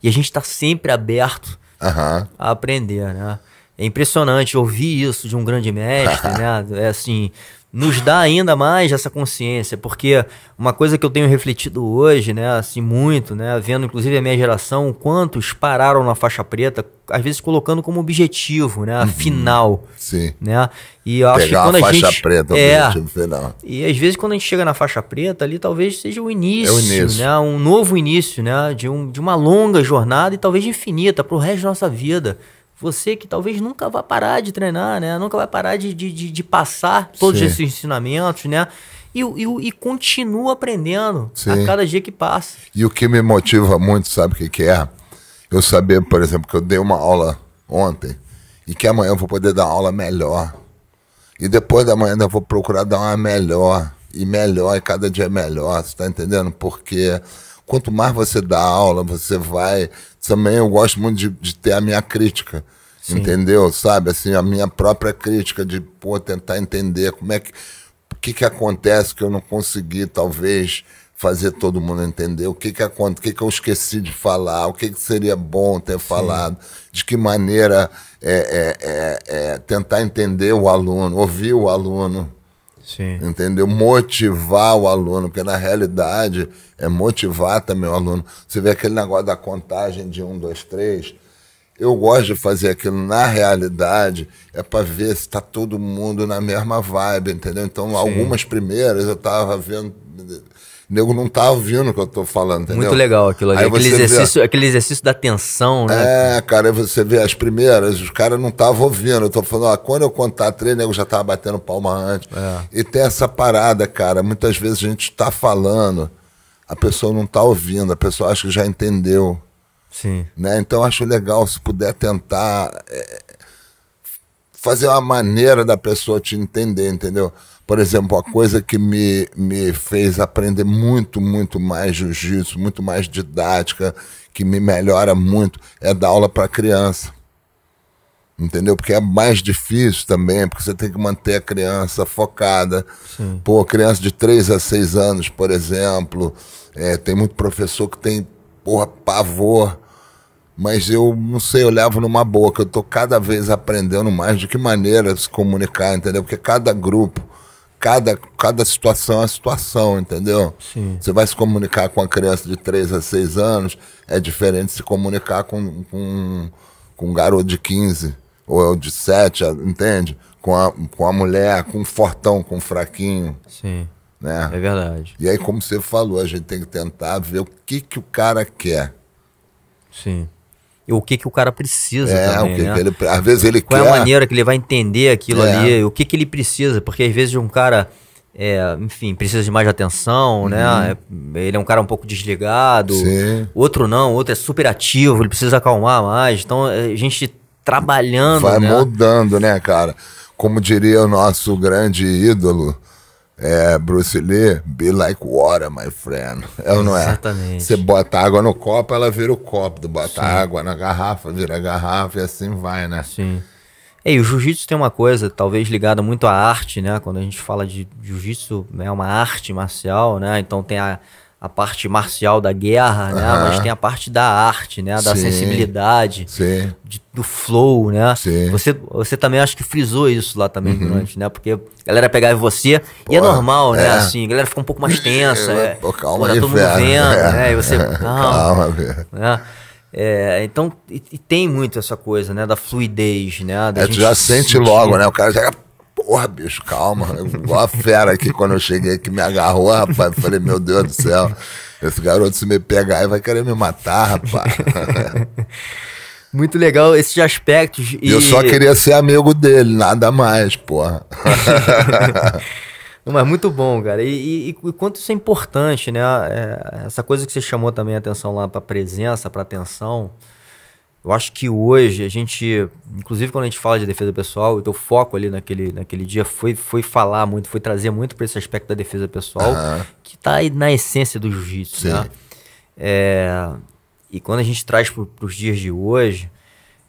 E a gente está sempre aberto uhum. a aprender, né? É impressionante ouvir isso de um grande mestre, né? É assim, nos dá ainda mais essa consciência, porque uma coisa que eu tenho refletido hoje, né, assim muito, né, vendo inclusive a minha geração, quantos pararam na faixa preta, às vezes colocando como objetivo, né, uhum. final, Sim. né? E eu Pegar acho que quando a, faixa gente, preta, é, objetivo final. E às vezes quando a gente chega na faixa preta, ali talvez seja o início, é o início. né, um novo início, né, de, um, de uma longa jornada e talvez infinita para o resto da nossa vida você que talvez nunca vá parar de treinar, né? Nunca vai parar de, de, de, de passar todos Sim. esses ensinamentos, né? E, e, e continua aprendendo Sim. a cada dia que passa. E o que me motiva muito, sabe o que, que é? Eu saber, por exemplo, que eu dei uma aula ontem e que amanhã eu vou poder dar aula melhor. E depois da manhã eu vou procurar dar uma melhor. E melhor, e cada dia é melhor. Você tá entendendo? Porque quanto mais você dá aula, você vai também eu gosto muito de, de ter a minha crítica. Sim. Entendeu? Sabe, assim, a minha própria crítica de, pô, tentar entender como é que. O que, que acontece que eu não consegui, talvez, fazer todo mundo entender o que, que acontece, o que, que eu esqueci de falar, o que, que seria bom ter Sim. falado, de que maneira é, é, é, é tentar entender o aluno, ouvir o aluno. Sim. Entendeu? Motivar o aluno, porque na realidade é motivar também o aluno. Você vê aquele negócio da contagem de um, dois, três. Eu gosto de fazer aquilo na realidade, é para ver se está todo mundo na mesma vibe, entendeu? Então, Sim. algumas primeiras eu estava vendo o nego não tá ouvindo o que eu tô falando, entendeu? Muito legal aquilo ali. Aí aquele, exercício, vê... aquele exercício da tensão, né? É, cara, você vê as primeiras, os caras não estavam ouvindo. Eu tô falando, ó, quando eu contar três, o nego já tava batendo palma antes. É. E tem essa parada, cara. Muitas vezes a gente tá falando, a pessoa não tá ouvindo, a pessoa acha que já entendeu. Sim. Né? Então eu acho legal se puder tentar. É fazer uma maneira da pessoa te entender, entendeu? Por exemplo, uma coisa que me, me fez aprender muito, muito mais jiu-jitsu, muito mais didática, que me melhora muito, é dar aula para criança. Entendeu? Porque é mais difícil também, porque você tem que manter a criança focada. Sim. Pô, criança de 3 a 6 anos, por exemplo, é, tem muito professor que tem, porra, pavor mas eu não sei, eu levo numa boca. Eu tô cada vez aprendendo mais de que maneira se comunicar, entendeu? Porque cada grupo cada, cada situação é uma situação, entendeu? Sim. Você vai se comunicar com uma criança de 3 a 6 anos, é diferente se comunicar com, com, com um garoto de 15 ou é de 7, entende? Com a, com a mulher, com um fortão, com um fraquinho. Sim. Né? É verdade. E aí, como você falou, a gente tem que tentar ver o que, que o cara quer. Sim o que, que o cara precisa é, também, o que né? que ele, às vezes ele Qual quer... é a maneira que ele vai entender aquilo é. ali, o que, que ele precisa, porque às vezes um cara... É, enfim, precisa de mais atenção, né? uhum. né? Ele é um cara um pouco desligado. Sim. Outro não, outro é super ativo, ele precisa acalmar mais. Então, é, a gente trabalhando. Vai né? mudando, né, cara? Como diria o nosso grande ídolo, é, Bruce Lee, be like water, my friend. É ou não é? Exatamente. Você bota água no copo, ela vira o copo. Tu bota Sim. água na garrafa, vira a garrafa e assim vai, né? Sim. E o jiu-jitsu tem uma coisa, talvez ligada muito à arte, né? Quando a gente fala de jiu-jitsu, né, é uma arte marcial, né? Então tem a, a parte marcial da guerra, né? Mas tem a parte da arte, né? Da sim, sensibilidade, sim. De, do flow, né? Sim. Você, você também acho que frisou isso lá também uhum. durante, né? Porque a galera pegava você Pô, e é normal, né? é. né? Assim, a galera fica um pouco mais tensa. é, Pô, calma Pô, tá todo mundo vendo, é. né? E você, calma, calma né? é, então, e, e, tem muito essa coisa, né? Da fluidez, né? Da é, tu já sente sentir. logo, né? O cara já Porra, bicho, calma. Né? Igual a fera aqui quando eu cheguei que me agarrou, rapaz. falei, meu Deus do céu, esse garoto se me pegar vai querer me matar, rapaz. Muito legal esses aspectos. E... Eu só queria ser amigo dele, nada mais, porra. Mas muito bom, cara. E, e, e, quanto isso é importante, né? É, essa coisa que você chamou também a atenção lá para presença, para atenção. Eu acho que hoje a gente, inclusive quando a gente fala de defesa pessoal, o teu foco ali naquele, naquele dia foi, foi falar muito, foi trazer muito para esse aspecto da defesa pessoal, uhum. que está aí na essência do jiu-jitsu, né? É, e quando a gente traz para os dias de hoje,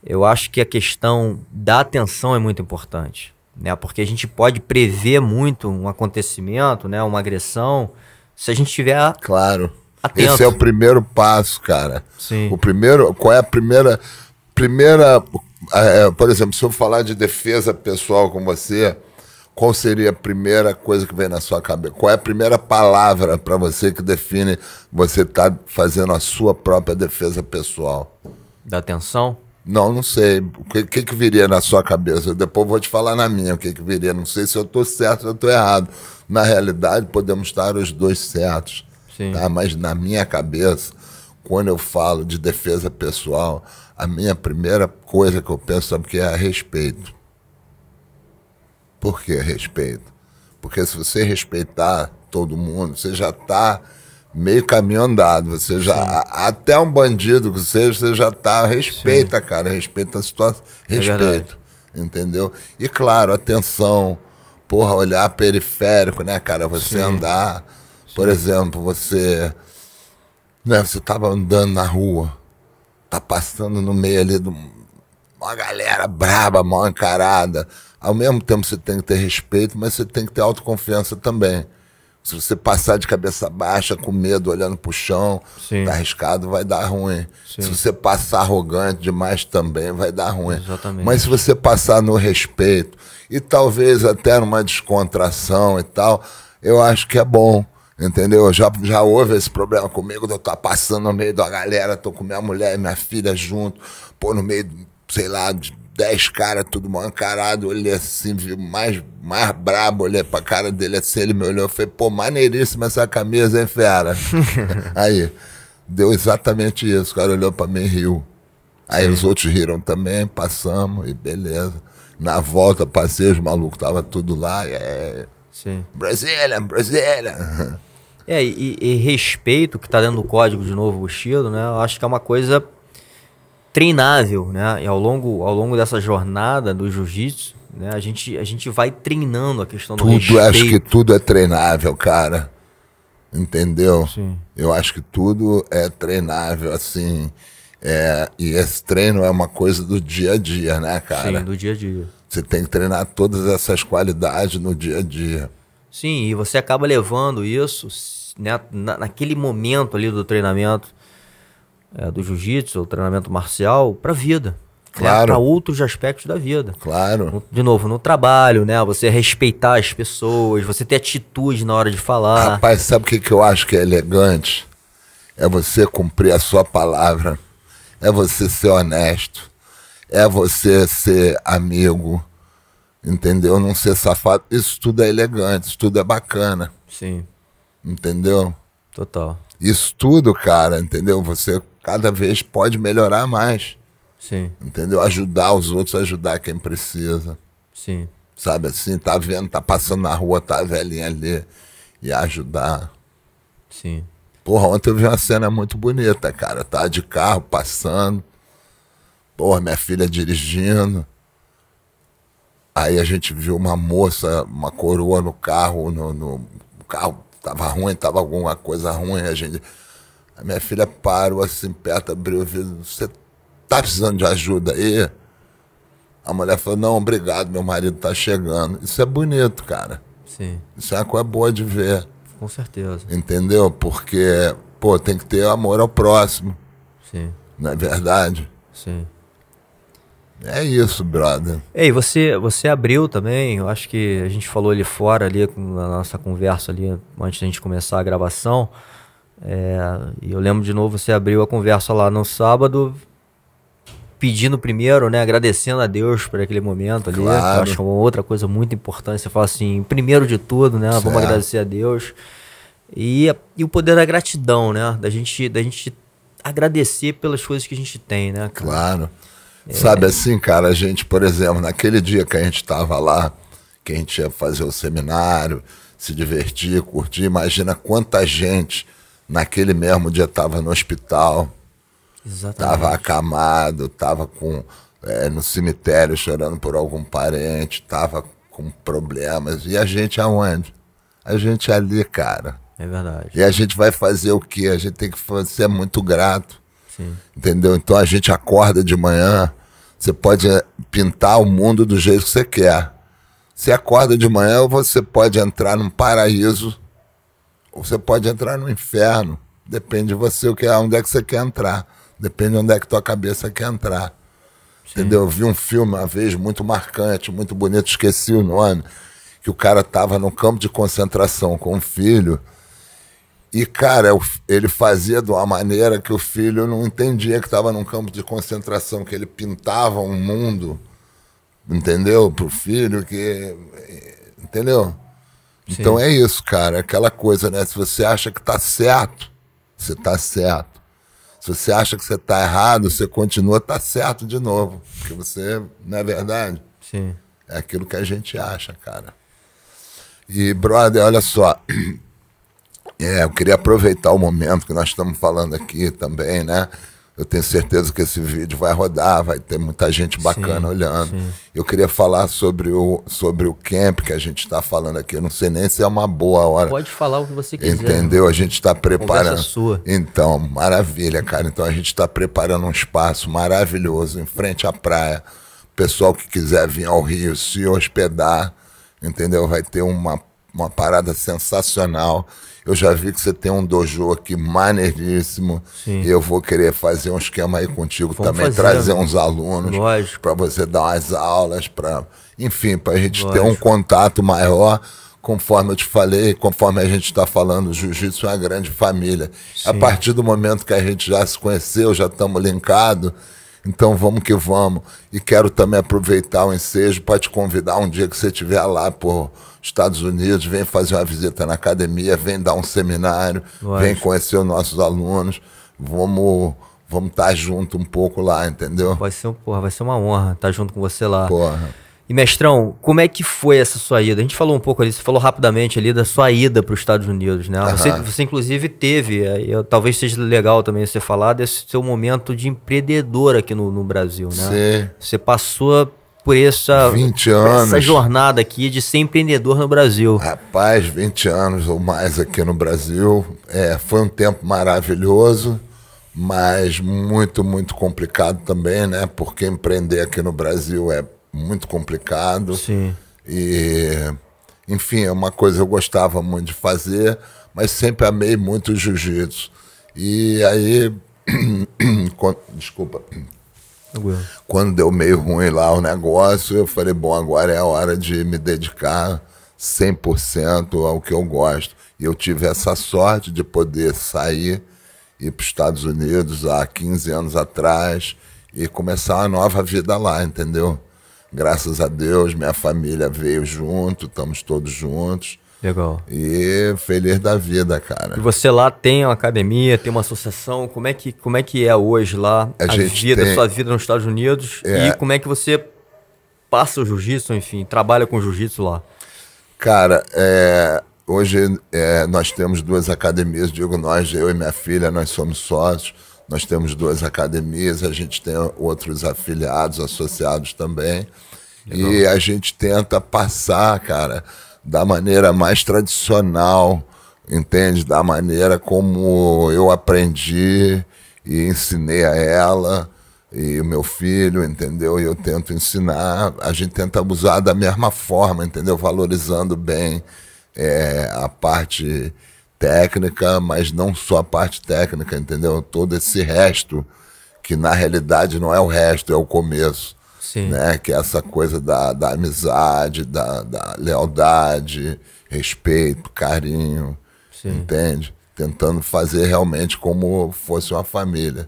eu acho que a questão da atenção é muito importante, né? Porque a gente pode prever muito um acontecimento, né? Uma agressão, se a gente tiver claro. Atento. Esse é o primeiro passo, cara. Sim. O primeiro, qual é a primeira, primeira, é, é, por exemplo, se eu falar de defesa pessoal com você, qual seria a primeira coisa que vem na sua cabeça? Qual é a primeira palavra para você que define você tá fazendo a sua própria defesa pessoal? Da atenção? Não, não sei. O que, que, viria na sua cabeça? Eu depois vou te falar na minha o que, que viria. Não sei se eu estou certo ou estou errado. Na realidade, podemos estar os dois certos. Sim. Tá? Mas na minha cabeça, quando eu falo de defesa pessoal, a minha primeira coisa que eu penso sabe que é a respeito. Por que respeito? Porque se você respeitar todo mundo, você já está meio caminho andado. Você já, até um bandido que seja, você já está. Respeita, Sim. cara, respeita a situação. Respeito. É entendeu? E claro, atenção, porra, olhar periférico, né, cara? Você Sim. andar por exemplo, você né, você estava andando na rua, tá passando no meio ali de uma galera braba, mal encarada. Ao mesmo tempo você tem que ter respeito, mas você tem que ter autoconfiança também. Se você passar de cabeça baixa, com medo, olhando pro chão, Sim. tá arriscado, vai dar ruim. Sim. Se você passar arrogante demais também, vai dar ruim. Exatamente. Mas se você passar no respeito e talvez até numa descontração e tal, eu acho que é bom. Entendeu? Já, já houve esse problema comigo, eu tô passando no meio da galera, tô com minha mulher e minha filha junto, pô, no meio, sei lá, de dez caras, tudo encarado, olhei assim, vi mais, mais brabo, olhei pra cara dele assim, ele me olhou e falei, pô, maneiríssima essa camisa, hein, fera? Aí, deu exatamente isso, o cara olhou pra mim e riu. Aí Sim. os outros riram também, passamos e beleza. Na volta, passei, os malucos, tava tudo lá, e é... Sim. Brasília, Brasília. É, e, e respeito, que está dentro do código de novo, o estilo, né? Eu acho que é uma coisa treinável, né? E ao longo, ao longo dessa jornada do jiu-jitsu, né? A gente, a gente vai treinando a questão do tudo, respeito. Acho que tudo é treinável, cara. Entendeu? Sim. Eu acho que tudo é treinável, assim. É, e esse treino é uma coisa do dia a dia, né, cara? Sim, do dia a dia. Você tem que treinar todas essas qualidades no dia a dia. Sim, e você acaba levando isso né, na, naquele momento ali do treinamento é, do jiu-jitsu, o treinamento marcial, para a vida. Né, claro. Né, para outros aspectos da vida. Claro. De novo, no trabalho, né? Você respeitar as pessoas, você ter atitude na hora de falar. Rapaz, sabe o que, que eu acho que é elegante? É você cumprir a sua palavra. É você ser honesto. É você ser amigo. Entendeu? Não ser safado. Isso tudo é elegante, isso tudo é bacana. Sim entendeu? Total. Isso tudo, cara, entendeu? Você cada vez pode melhorar mais. Sim. Entendeu? Ajudar os outros, ajudar quem precisa. Sim. Sabe assim, tá vendo, tá passando na rua, tá a velhinha ali. E ajudar. Sim. Porra, ontem eu vi uma cena muito bonita, cara. Tá de carro passando. Porra, minha filha dirigindo. Aí a gente viu uma moça, uma coroa no carro, no, no carro Tava ruim, tava alguma coisa ruim. A gente. A minha filha parou assim perto, abriu o vidro. Você tá precisando de ajuda aí? A mulher falou: Não, obrigado, meu marido tá chegando. Isso é bonito, cara. Sim. Isso é uma coisa boa de ver. Com certeza. Entendeu? Porque, pô, tem que ter amor ao próximo. Sim. Não é verdade? Sim. É isso, brother. Ei, você, você abriu também, eu acho que a gente falou ali fora, ali, na nossa conversa ali, antes da gente começar a gravação. É, e eu lembro de novo, você abriu a conversa lá no sábado, pedindo primeiro, né, agradecendo a Deus por aquele momento ali. Claro. eu acho é uma outra coisa muito importante. Você fala assim, primeiro de tudo, né, certo. vamos agradecer a Deus. E, e o poder da gratidão, né, da gente, da gente agradecer pelas coisas que a gente tem, né? Cara? Claro. Sabe assim, cara, a gente, por exemplo, naquele dia que a gente estava lá, que a gente ia fazer o seminário, se divertir, curtir, imagina quanta gente naquele mesmo dia estava no hospital, estava acamado, estava com é, no cemitério chorando por algum parente, estava com problemas. E a gente aonde? A gente é ali, cara. É verdade. E a gente vai fazer o quê? A gente tem que ser muito grato. Sim. Entendeu? Então a gente acorda de manhã, você pode eh, pintar o mundo do jeito que você quer. Você acorda de manhã, ou você pode entrar num paraíso, ou você pode entrar no inferno. Depende de você o que é, onde é que você quer entrar. Depende de onde é que tua cabeça quer entrar. Sim. Entendeu? Eu vi um filme uma vez muito marcante, muito bonito, esqueci o nome, que o cara estava num campo de concentração com um filho e, cara, ele fazia de uma maneira que o filho não entendia que estava num campo de concentração, que ele pintava um mundo, entendeu? Para o filho, que. Eh, entendeu? Sim. Então é isso, cara. É aquela coisa, né? Se você acha que tá certo, você tá certo. Se você acha que você tá errado, você continua tá certo de novo. Porque você, não é verdade, Sim. é aquilo que a gente acha, cara. E, brother, olha só. É, eu queria aproveitar o momento que nós estamos falando aqui também, né? Eu tenho certeza que esse vídeo vai rodar, vai ter muita gente bacana sim, olhando. Sim. Eu queria falar sobre o, sobre o camp que a gente está falando aqui. Eu não sei nem se é uma boa hora. Pode falar o que você quiser. Entendeu? A gente está preparando. sua. Então, maravilha, cara. Então a gente está preparando um espaço maravilhoso em frente à praia. O pessoal que quiser vir ao Rio se hospedar, entendeu? Vai ter uma, uma parada sensacional eu já vi que você tem um dojo aqui maneiríssimo. Sim. E eu vou querer fazer um esquema aí contigo Vamos também, fazer, trazer uns alunos para você dar umas aulas, para enfim, para a gente Lógico. ter um contato maior conforme eu te falei, conforme a gente está falando, o jiu-jitsu é uma grande família. Sim. A partir do momento que a gente já se conheceu, já estamos linkados, então vamos que vamos. E quero também aproveitar o ensejo para te convidar um dia que você estiver lá por Estados Unidos, vem fazer uma visita na academia, vem dar um seminário, Lógico. vem conhecer os nossos alunos. Vamos vamos estar tá junto um pouco lá, entendeu? Vai ser, porra, vai ser uma honra estar tá junto com você lá. Porra. E mestrão, como é que foi essa sua ida? A gente falou um pouco ali, você falou rapidamente ali da sua ida para os Estados Unidos, né? Uhum. Você, você inclusive teve, é, eu, talvez seja legal também você falar desse seu momento de empreendedor aqui no, no Brasil, né? Sim. Você passou por essa, 20 anos. essa jornada aqui de ser empreendedor no Brasil. Rapaz, 20 anos ou mais aqui no Brasil. É, foi um tempo maravilhoso, mas muito, muito complicado também, né? Porque empreender aqui no Brasil é muito complicado. Sim. E, enfim, é uma coisa que eu gostava muito de fazer, mas sempre amei muito o jiu-jitsu. E aí, desculpa, quando deu meio ruim lá o negócio, eu falei, bom, agora é a hora de me dedicar 100% ao que eu gosto. E eu tive essa sorte de poder sair e ir para os Estados Unidos há 15 anos atrás e começar uma nova vida lá, entendeu? graças a Deus, minha família veio junto, estamos todos juntos. Legal. E feliz da vida, cara. E você lá tem uma academia, tem uma associação, como é que, como é, que é hoje lá a, a vida, tem... sua vida nos Estados Unidos é... e como é que você passa o jiu-jitsu, enfim, trabalha com jiu-jitsu lá? Cara, é, hoje é, nós temos duas academias, digo nós, eu e minha filha, nós somos sócios nós temos duas academias, a gente tem outros afiliados, associados também. E a gente tenta passar, cara, da maneira mais tradicional, entende? Da maneira como eu aprendi e ensinei a ela e o meu filho, entendeu? E eu tento ensinar. A gente tenta abusar da mesma forma, entendeu? Valorizando bem é, a parte técnica, mas não só a parte técnica, entendeu? Todo esse resto, que na realidade não é o resto, é o começo. Sim. Né? Que é essa coisa da, da amizade, da, da lealdade, respeito, carinho, Sim. entende? Tentando fazer realmente como fosse uma família.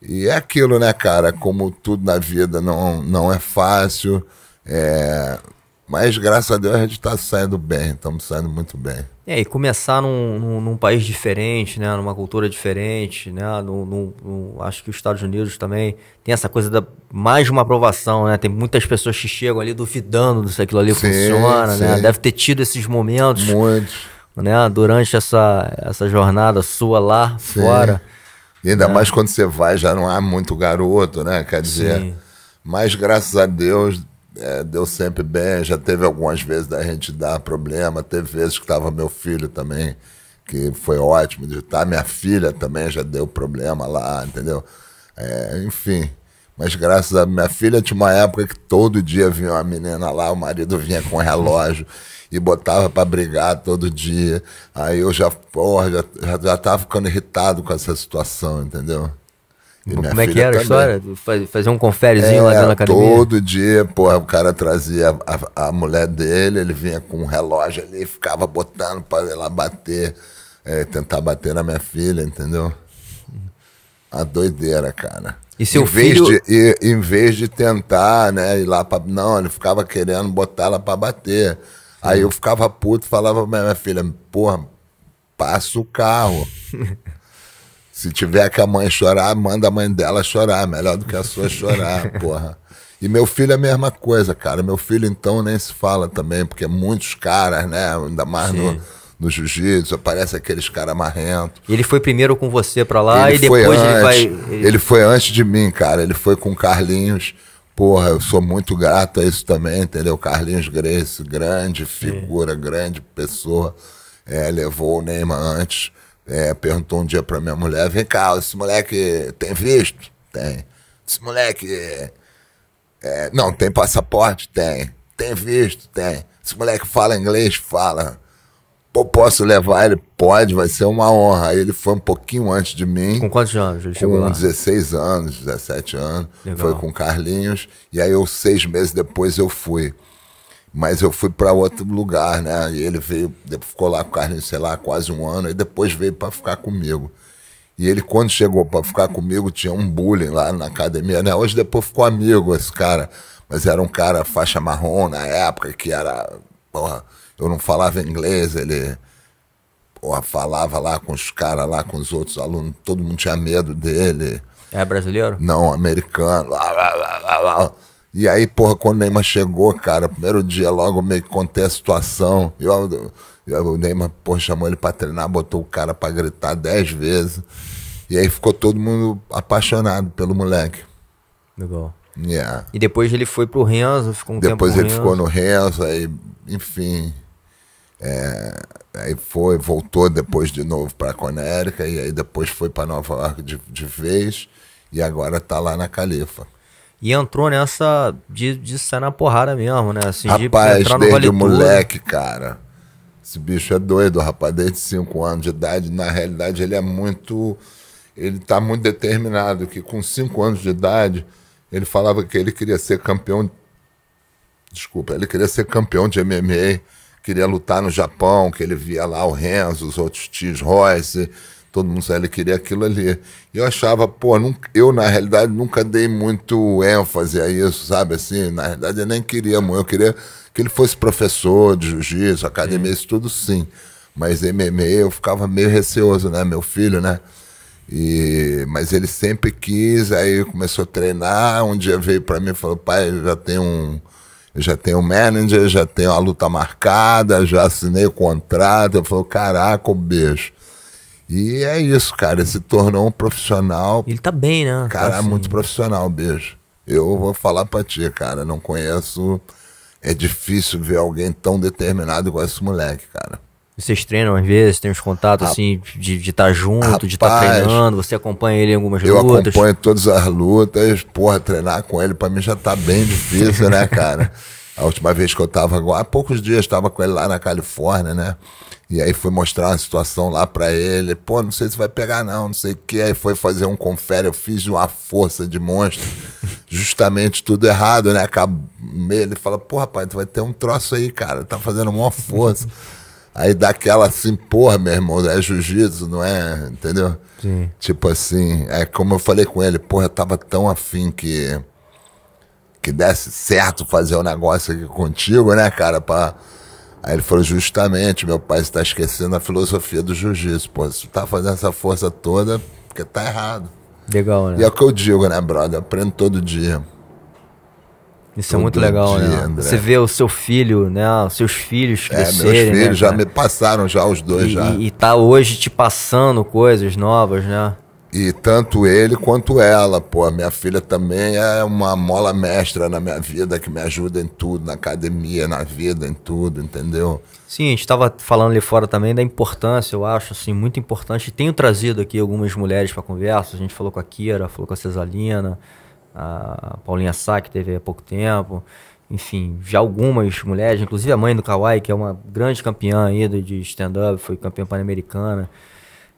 E é aquilo, né, cara? Como tudo na vida não, não é fácil, é... mas graças a Deus a gente está saindo bem, estamos saindo muito bem. É, e começar num, num, num, país diferente, né? Numa cultura diferente, né? No, acho que os Estados Unidos também tem essa coisa da mais uma aprovação, né? Tem muitas pessoas que chegam ali duvidando se aquilo ali sim, funciona, né, sim. né? Deve ter tido esses momentos. Né? Durante essa, essa jornada sua lá sim. fora. E ainda é. mais quando você vai, já não há muito garoto, né? Quer dizer, mas graças a Deus é, deu sempre bem. Já teve algumas vezes da gente dar problema. Teve vezes que estava meu filho também, que foi ótimo de estar. Tá, minha filha também já deu problema lá, entendeu? É, enfim. Mas graças a minha filha tinha uma época que todo dia vinha uma menina lá, o marido vinha com relógio e botava para brigar todo dia. Aí eu já, porra, já, já, já tava ficando irritado com essa situação, entendeu? como é que era também. a história? Fazer um conferezinho é, lá dentro da academia? Todo dia, porra, o cara trazia a, a, mulher dele, ele vinha com um relógio ali e ficava botando para ela bater, é, tentar bater na minha filha, entendeu? A doideira, cara. E seu em filho... de, e, em vez de tentar, né, ir lá pra... Não, ele ficava querendo botar ela pra bater. Aí eu ficava puto, falava pra minha filha, porra, passa o carro. Se tiver que a mãe chorar, manda a mãe dela chorar. Melhor do que a sua chorar, porra. E meu filho é a mesma coisa, cara. Meu filho, então, nem se fala também, porque muitos caras, né? Ainda mais Sim. no, no jiu-jitsu, aparece aqueles caras marrentos. Ele foi primeiro com você pra lá ele e depois antes, ele vai. Ele... ele... foi antes de mim, cara. Ele foi com Carlinhos. Porra, eu sou muito grato a isso também, entendeu? Carlinhos Grace, grande figura, Sim. grande pessoa. É, levou o Neymar antes é, perguntou um dia pra minha mulher: vem cá, esse moleque tem visto? Tem. Esse moleque. É, não, tem passaporte? Tem. Tem visto? Tem. Esse moleque fala inglês? Fala. Pô, posso levar ele? Pode, vai ser uma honra. Aí ele foi um pouquinho antes de mim. Com quantos anos? Ele chegou com lá? 16 anos, 17 anos. Legal. Foi com Carlinhos. E aí, eu, seis meses depois, eu fui. Mas eu fui para outro lugar, né? E ele veio, ficou lá com o Carlinhos, sei lá, quase um ano, e depois veio para ficar comigo. E ele, quando chegou para ficar comigo, tinha um bullying lá na academia, né? Hoje depois ficou amigo esse cara, mas era um cara faixa marrom na época, que era. Porra, eu não falava inglês, ele porra, falava lá com os caras, lá com os outros alunos, todo mundo tinha medo dele. É brasileiro? Não, americano. Lá, lá, lá, lá, lá. E aí, porra, quando o Neymar chegou, cara, primeiro dia logo meio que contei a situação. Eu, eu, o Neymar, porra, chamou ele pra treinar, botou o cara pra gritar dez vezes. E aí ficou todo mundo apaixonado pelo moleque. Legal. Yeah. E depois ele foi pro Renzo, ficou um Depois ele Renzo. ficou no Renzo, aí, enfim. É, aí foi, voltou depois de novo pra Conérica, e aí depois foi pra Nova York de, de vez, e agora tá lá na Califa. E entrou nessa de, de sair na porrada mesmo, né? Assim, rapaz, de no moleque, cara. Esse bicho é doido, rapaz. Desde 5 anos de idade, na realidade, ele é muito... Ele tá muito determinado que com 5 anos de idade, ele falava que ele queria ser campeão... Desculpa, ele queria ser campeão de MMA, queria lutar no Japão, que ele via lá o Renzo, os outros tios Royce todo mundo sabe, ele queria aquilo ali. E eu achava, pô, nunca, eu na realidade nunca dei muito ênfase a isso, sabe? Assim, na realidade eu nem queria muito, eu queria que ele fosse professor de jiu-jitsu, academia, isso tudo sim. Mas MMA eu ficava meio receoso, né? Meu filho, né? E, mas ele sempre quis, aí começou a treinar. Um dia veio para mim e falou: pai, eu já tenho um. já tenho um manager, já tenho a luta marcada, já assinei o contrato. Eu falei, caraca, o beijo. E é isso, cara. Ele se tornou um profissional. Ele tá bem, né? Tá cara, assim. muito profissional, beijo. Eu vou falar pra ti, cara. Não conheço. É difícil ver alguém tão determinado igual esse moleque, cara. Vocês treinam às vezes, tem uns contatos assim de estar tá junto, rapaz, de estar tá treinando, você acompanha ele em algumas eu lutas? Eu acompanho todas as lutas, porra, treinar com ele pra mim já tá bem difícil, né, cara? A última vez que eu tava, há poucos dias, tava com ele lá na Califórnia, né? E aí foi mostrar uma situação lá para ele. Pô, não sei se vai pegar não, não sei o que. Aí foi fazer um confere, eu fiz uma força de monstro. Justamente tudo errado, né? Acabou, ele fala, pô, rapaz, tu vai ter um troço aí, cara. Tá fazendo uma força. Aí dá aquela assim, porra, meu irmão, é jiu-jitsu, não é? Entendeu? Sim. Tipo assim, é como eu falei com ele, porra, eu tava tão afim que que desse certo fazer o um negócio aqui contigo, né, cara? Pra, Aí ele falou, justamente, meu pai está esquecendo a filosofia do jiu-jitsu. Pô, você tá fazendo essa força toda porque tá errado. Legal, né? E é o que eu digo, né, brother? Eu aprendo todo dia. Isso é todo é muito legal, dia, né? André. Você vê o seu filho, né? Os seus filhos crescerem. É, meus né, filhos né, já cara? me passaram já, os dois e, já. E, e tá hoje te passando coisas novas, né? E tanto ele quanto ela, pô. Minha filha também é uma mola mestra na minha vida, que me ajuda em tudo, na academia, na vida, em tudo, entendeu? Sim, a gente estava falando ali fora também da importância, eu acho, assim, muito importante. Tenho trazido aqui algumas mulheres para conversa. A gente falou com a Kira, falou com a Cesalina, a Paulinha Sá, que teve há pouco tempo. Enfim, já algumas mulheres, inclusive a mãe do Kawai, que é uma grande campeã aí de stand-up, foi campeã pan-americana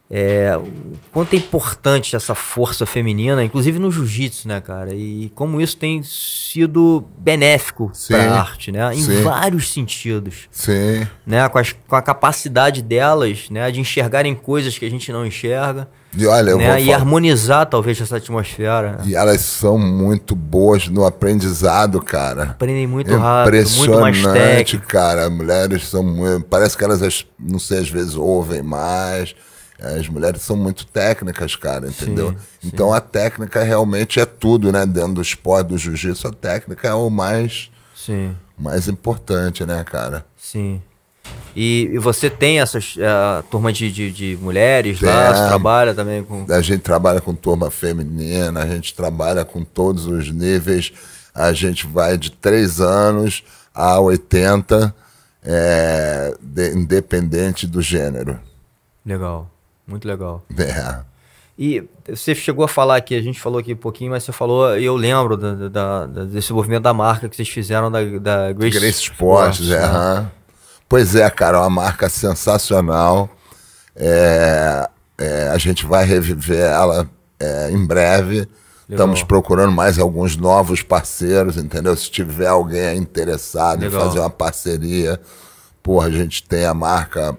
é, o quanto é importante essa força feminina, inclusive no jiu-jitsu, né, cara? E como isso tem sido benéfico para a arte, né? Em sim. vários sentidos. Sim. Né? Com, as, com, a capacidade delas, né, de enxergarem coisas que a gente não enxerga. E olha, né? e harmonizar talvez essa atmosfera. Né? E elas são muito boas no aprendizado, cara. Aprendem muito Impressionante, rápido, impressionante, cara. Mulheres são parece que elas não sei às vezes ouvem mais é, as mulheres são muito técnicas, cara, entendeu? Sim, sim. Então a técnica realmente é tudo, né? Dentro do esporte, do jiu-jitsu, a técnica é o mais, sim. mais importante, né, cara? Sim. E, e você tem essa uh, eh, turma de, de, de mulheres tem, lá? Você trabalha também com. A gente trabalha com turma feminina, a gente trabalha com todos os níveis. A gente vai de 3 anos a 80, é, eh, de, independente do gênero. Legal. Muito legal. É. E você chegou a falar aqui, a gente falou aqui um pouquinho, mas você falou, eu lembro da, da, da desse movimento da marca que vocês fizeram da, da Grace, Grace Sports. Sports é, né? Pois é, cara, é uma marca sensacional. É, é, a gente vai reviver ela é, em breve. Legal. Estamos procurando mais alguns novos parceiros, entendeu? Se tiver alguém interessado Legal. em fazer uma parceria, porra, a gente tem a marca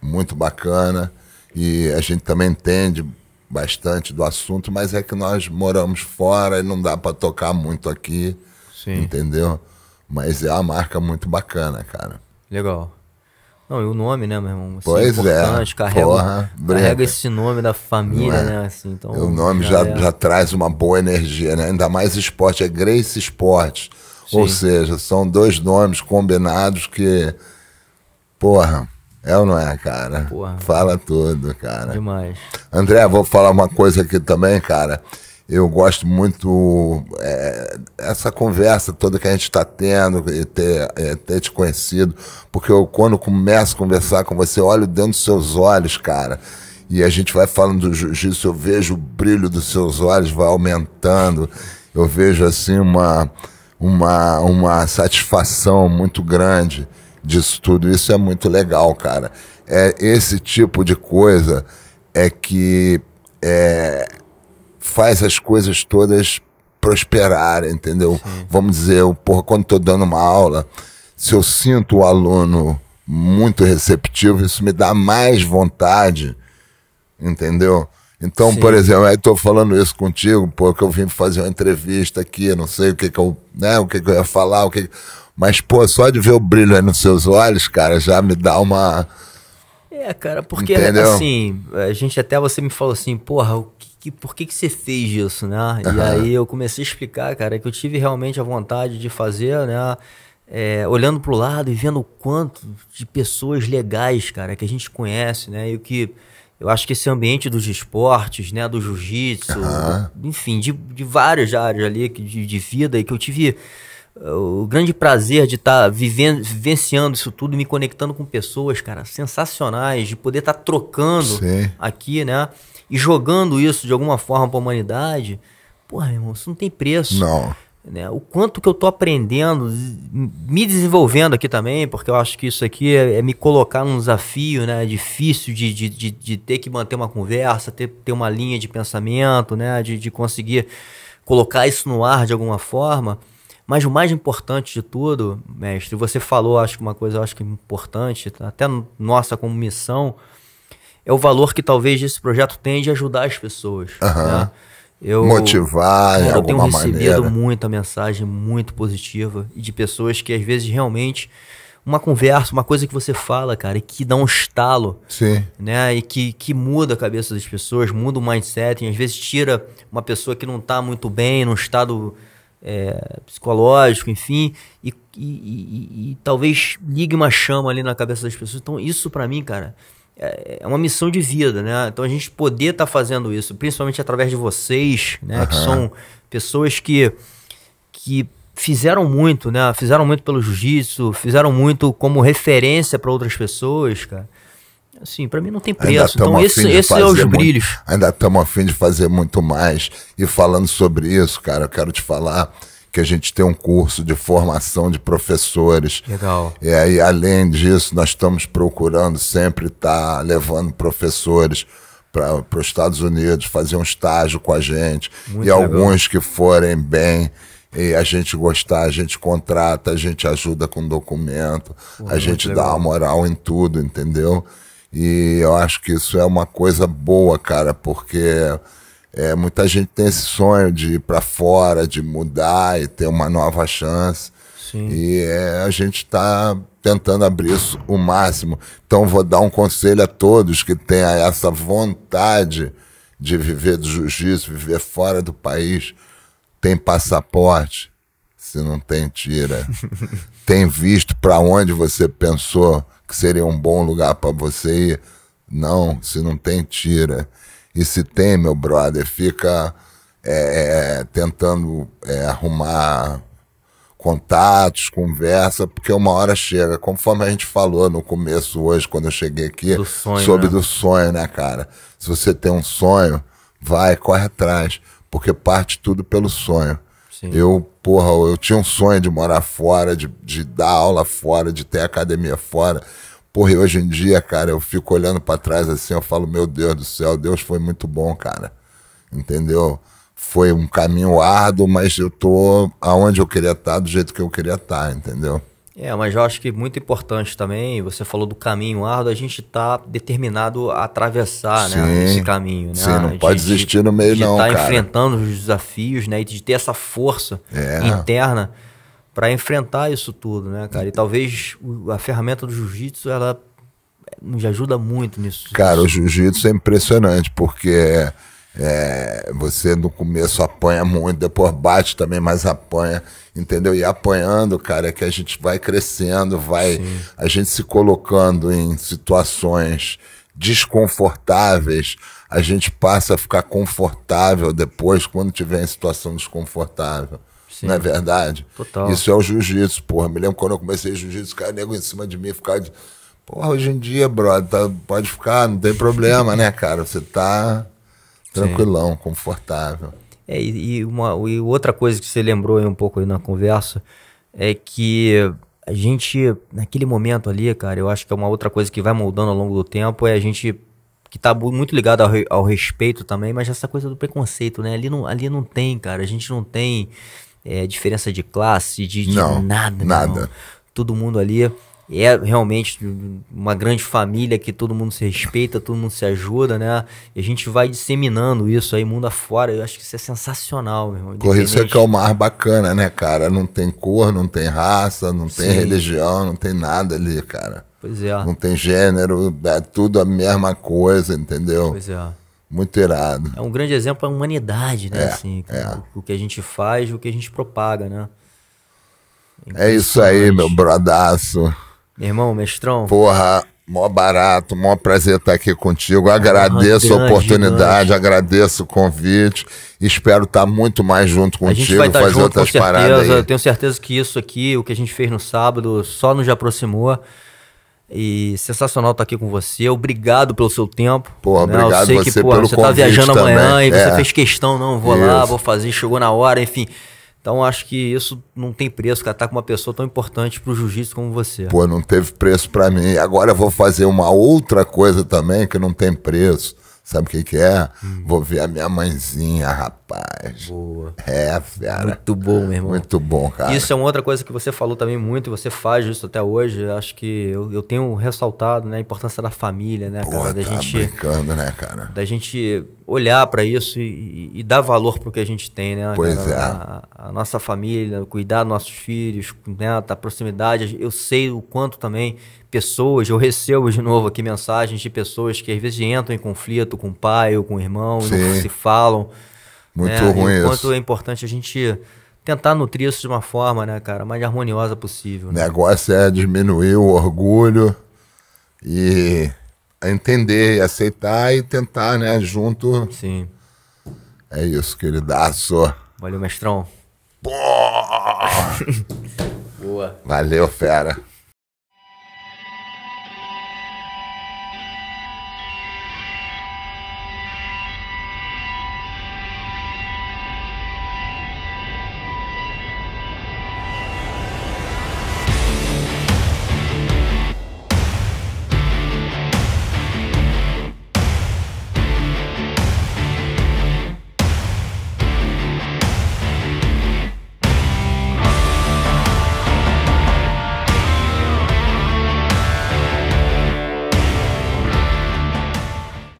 muito bacana e a gente também entende bastante do assunto, mas é que nós moramos fora e não dá para tocar muito aqui, Sim. entendeu? Mas é uma marca muito bacana, cara. Legal. Não, e o nome, né, meu irmão? Assim, pois é. Carrega, porra, carrega esse nome da família, é? né? Assim, então, o nome já, já, é. já, traz uma boa energia, né? Ainda mais esporte, é Grace esporte Ou seja, são dois nomes combinados que, porra, é ou não é, cara? Porra. Fala tudo, cara. Demais. André, vou falar uma coisa aqui também, cara. Eu gosto muito é, essa conversa toda que a gente está tendo e ter, é, ter te conhecido, porque eu, quando começo a conversar com você, olho dentro dos seus olhos, cara e a gente vai falando do jiu-jitsu, eu vejo o brilho dos seus olhos vai aumentando, eu vejo assim uma, uma, uma satisfação muito grande disso tudo. Isso é muito legal, cara. É esse tipo de coisa é que é, faz as coisas todas prosperar, entendeu? Sim. Vamos dizer, eu, porra, quando estou dando uma aula, se eu sinto o aluno muito receptivo, isso me dá mais vontade, entendeu? Então, Sim. por exemplo, aí estou falando isso contigo, porque eu vim fazer uma entrevista aqui, não sei o que, que eu, né, o que, que eu ia falar, o que, que mas, pô, só de ver o brilho aí nos seus olhos, cara, já me dá uma. É, cara, porque Entendeu? assim, a gente até você me falou assim, porra, o que, que, por que, que você fez isso, né? Uhum. E aí eu comecei a explicar, cara, que eu tive realmente a vontade de fazer, né? É, olhando pro lado e vendo o quanto de pessoas legais, cara, que a gente conhece, né? E o que. Eu acho que esse ambiente dos esportes, né? Do jiu-jitsu, uhum. enfim, de, de várias áreas ali de, de vida e que eu tive o grande prazer de estar tá vivendo, vivenciando isso tudo, me conectando com pessoas, cara, sensacionais, de poder estar tá trocando Sim. aqui, né? E jogando isso de alguma forma para a humanidade. Porra, meu irmão, isso não tem preço. Não. Né? O quanto que eu tô aprendendo, me desenvolvendo aqui também, porque eu acho que isso aqui é, é me colocar num desafio, né? É difícil de, de, de, de, ter que manter uma conversa, ter, ter uma linha de pensamento, né? De, de conseguir colocar isso no ar de alguma forma. Mas o mais importante de tudo, mestre, você falou, acho que uma coisa acho que importante, até nossa como missão, é o valor que talvez esse projeto tem de ajudar as pessoas. Uhum. Né? Eu, Motivar, cara, eu tenho recebido maneira. muita mensagem muito positiva e de pessoas que às vezes realmente uma conversa, uma coisa que você fala, cara, e que dá um estalo, Sim. né? E que, que muda a cabeça das pessoas, muda o mindset, e às vezes tira uma pessoa que não tá muito bem, num estado é, psicológico, enfim, e, e, e, e, talvez ligue uma chama ali na cabeça das pessoas. Então, isso para mim, cara, é, é, uma missão de vida, né? Então, a gente poder estar tá fazendo isso, principalmente através de vocês, né? Uhum. Que são pessoas que, que fizeram muito, né? Fizeram muito pelo jiu-jitsu, fizeram muito como referência para outras pessoas, cara sim para mim não tem preço. Então, esses esse são é os brilhos. Muito, ainda estamos afim de fazer muito mais. E falando sobre isso, cara, eu quero te falar que a gente tem um curso de formação de professores. Legal. E aí, além disso, nós estamos procurando sempre estar tá levando professores para os Estados Unidos fazer um estágio com a gente. Muito e legal. alguns que forem bem e a gente gostar, a gente contrata, a gente ajuda com documento, Pô, a gente dá uma moral em tudo, entendeu? E eu acho que isso é uma coisa boa, cara, porque é, muita gente tem esse sonho de ir para fora, de mudar e ter uma nova chance. Sim. E é, a gente está tentando abrir isso o máximo. Então vou dar um conselho a todos que tenham essa vontade de viver do jiu-jitsu, viver fora do país. Tem passaporte, se não tem, tira. tem visto para onde você pensou que seria um bom lugar para você ir. Não, se não tem, tira. E se tem, meu brother, fica é, é, é, tentando é, arrumar contatos, conversa, porque uma hora chega. Conforme a gente falou no começo hoje, quando eu cheguei aqui, do sonho, sobre né? do sonho, né, cara? Se você tem um sonho, vai, corre atrás, porque parte tudo pelo sonho. Sim. Eu, porra, eu tinha um sonho de morar fora, de, de dar aula fora, de ter academia fora. Porra, e hoje em dia, cara, eu fico olhando para trás assim, eu falo, meu Deus do céu, Deus foi muito bom, cara. Entendeu? Foi um caminho árduo, mas eu tô aonde eu queria estar, tá, do jeito que eu queria estar, tá, entendeu? É, mas eu acho que muito importante também, você falou do caminho árduo, a gente está determinado a atravessar né, Sim. né, esse caminho. Né? Sim, não de, pode desistir no meio de não, tá estar enfrentando os desafios né, e de ter essa força é. interna para enfrentar isso tudo, né, cara? E talvez a ferramenta do jiu-jitsu, ela eh, nos ajuda muito nisso. Cara, o jiu-jitsu é impressionante, porque... É é, você no começo apanha muito, depois bate também, mas apanha, entendeu? E apanhando, cara, é que a gente vai crescendo, vai Sim. a gente se colocando em situações desconfortáveis, a gente passa a ficar confortável depois quando tiver em situação desconfortável. Sim. Não é verdade? Total. Isso é o jiu-jitsu, porra. Me lembro quando eu comecei jiu-jitsu, cara, nego em cima de mim ficava de. Porra, hoje em dia, brother, tá, pode ficar, não tem problema, né, cara? Você tá tranquilão, Sim. confortável. É, e, uma, e outra coisa que você lembrou aí um pouco aí na conversa é que a gente, naquele momento ali, cara, eu acho que é uma outra coisa que vai moldando ao longo do tempo é a gente que tá muito ligado ao, ao respeito também, mas essa coisa do preconceito, né? Ali não, ali não tem, cara. A gente não tem é, diferença de classe, de, de não, nada. Nada. Todo mundo ali é realmente uma grande família que todo mundo se respeita, todo mundo se ajuda, né? E a gente vai disseminando isso aí mundo afora. Eu acho que isso é sensacional, meu irmão. isso é que é o mais bacana, né, cara? Não tem cor, não tem raça, não tem Sim. religião, não tem nada ali, cara. Pois é. Não tem gênero, é tudo a mesma coisa, entendeu? Pois é. Muito irado. É um grande exemplo para a humanidade, né? É, assim, é. O, que a gente faz, o que a gente propaga, né? É isso aí, meu bradaço. Meu irmão, mestrão. Porra, mó barato, mó prazer estar aqui contigo. Ah, agradeço ah, a oportunidade, grande. agradeço o convite. Espero estar muito mais junto contigo, a gente vai estar fazer junto, outras com paradas. Aí. Eu tenho certeza que isso aqui, o que a gente fez no sábado, só nos aproximou. E sensacional estar aqui com você. Obrigado pelo seu tempo. Pô, né? obrigado você que, pô, pelo você tá viajando também. amanhã e é. você fez questão, não, vou isso. lá, vou fazer, chegou na hora, enfim. Então acho que isso não tem preço, cara, tá com uma pessoa tão importante pro jiu-jitsu como você. Pô, não teve preço para mim. Agora eu vou fazer uma outra coisa também que não tem preço. Sabe o que, que é? Hum. Vou ver a minha mãezinha, rapaz rapaz. Boa. É, cara. Muito bom, meu irmão. Muito bom, cara. Isso é uma outra coisa que você falou também muito, você faz isso até hoje. Acho que eu, eu tenho ressaltado né, a importância da família, né, Porra, cara? Da tá gente, brincando, né, cara? Da gente olhar para isso e, e, dar valor pro que a gente tem, né? Pois cara? é. A, a, nossa família, cuidar dos nossos filhos, né, a proximidade. Eu sei o quanto também pessoas, eu recebo de novo aqui mensagens de pessoas que às vezes entram em conflito com o pai ou com o irmão, não se falam. Muito né? ruim e isso. é importante a gente tentar nutrir isso de uma forma, né, cara, mais harmoniosa possível. O né? negócio é diminuir o orgulho e entender, aceitar e tentar, né, junto. Sim. É isso, queridaço. Valeu, mestrão. Boa! Boa. Valeu, fera.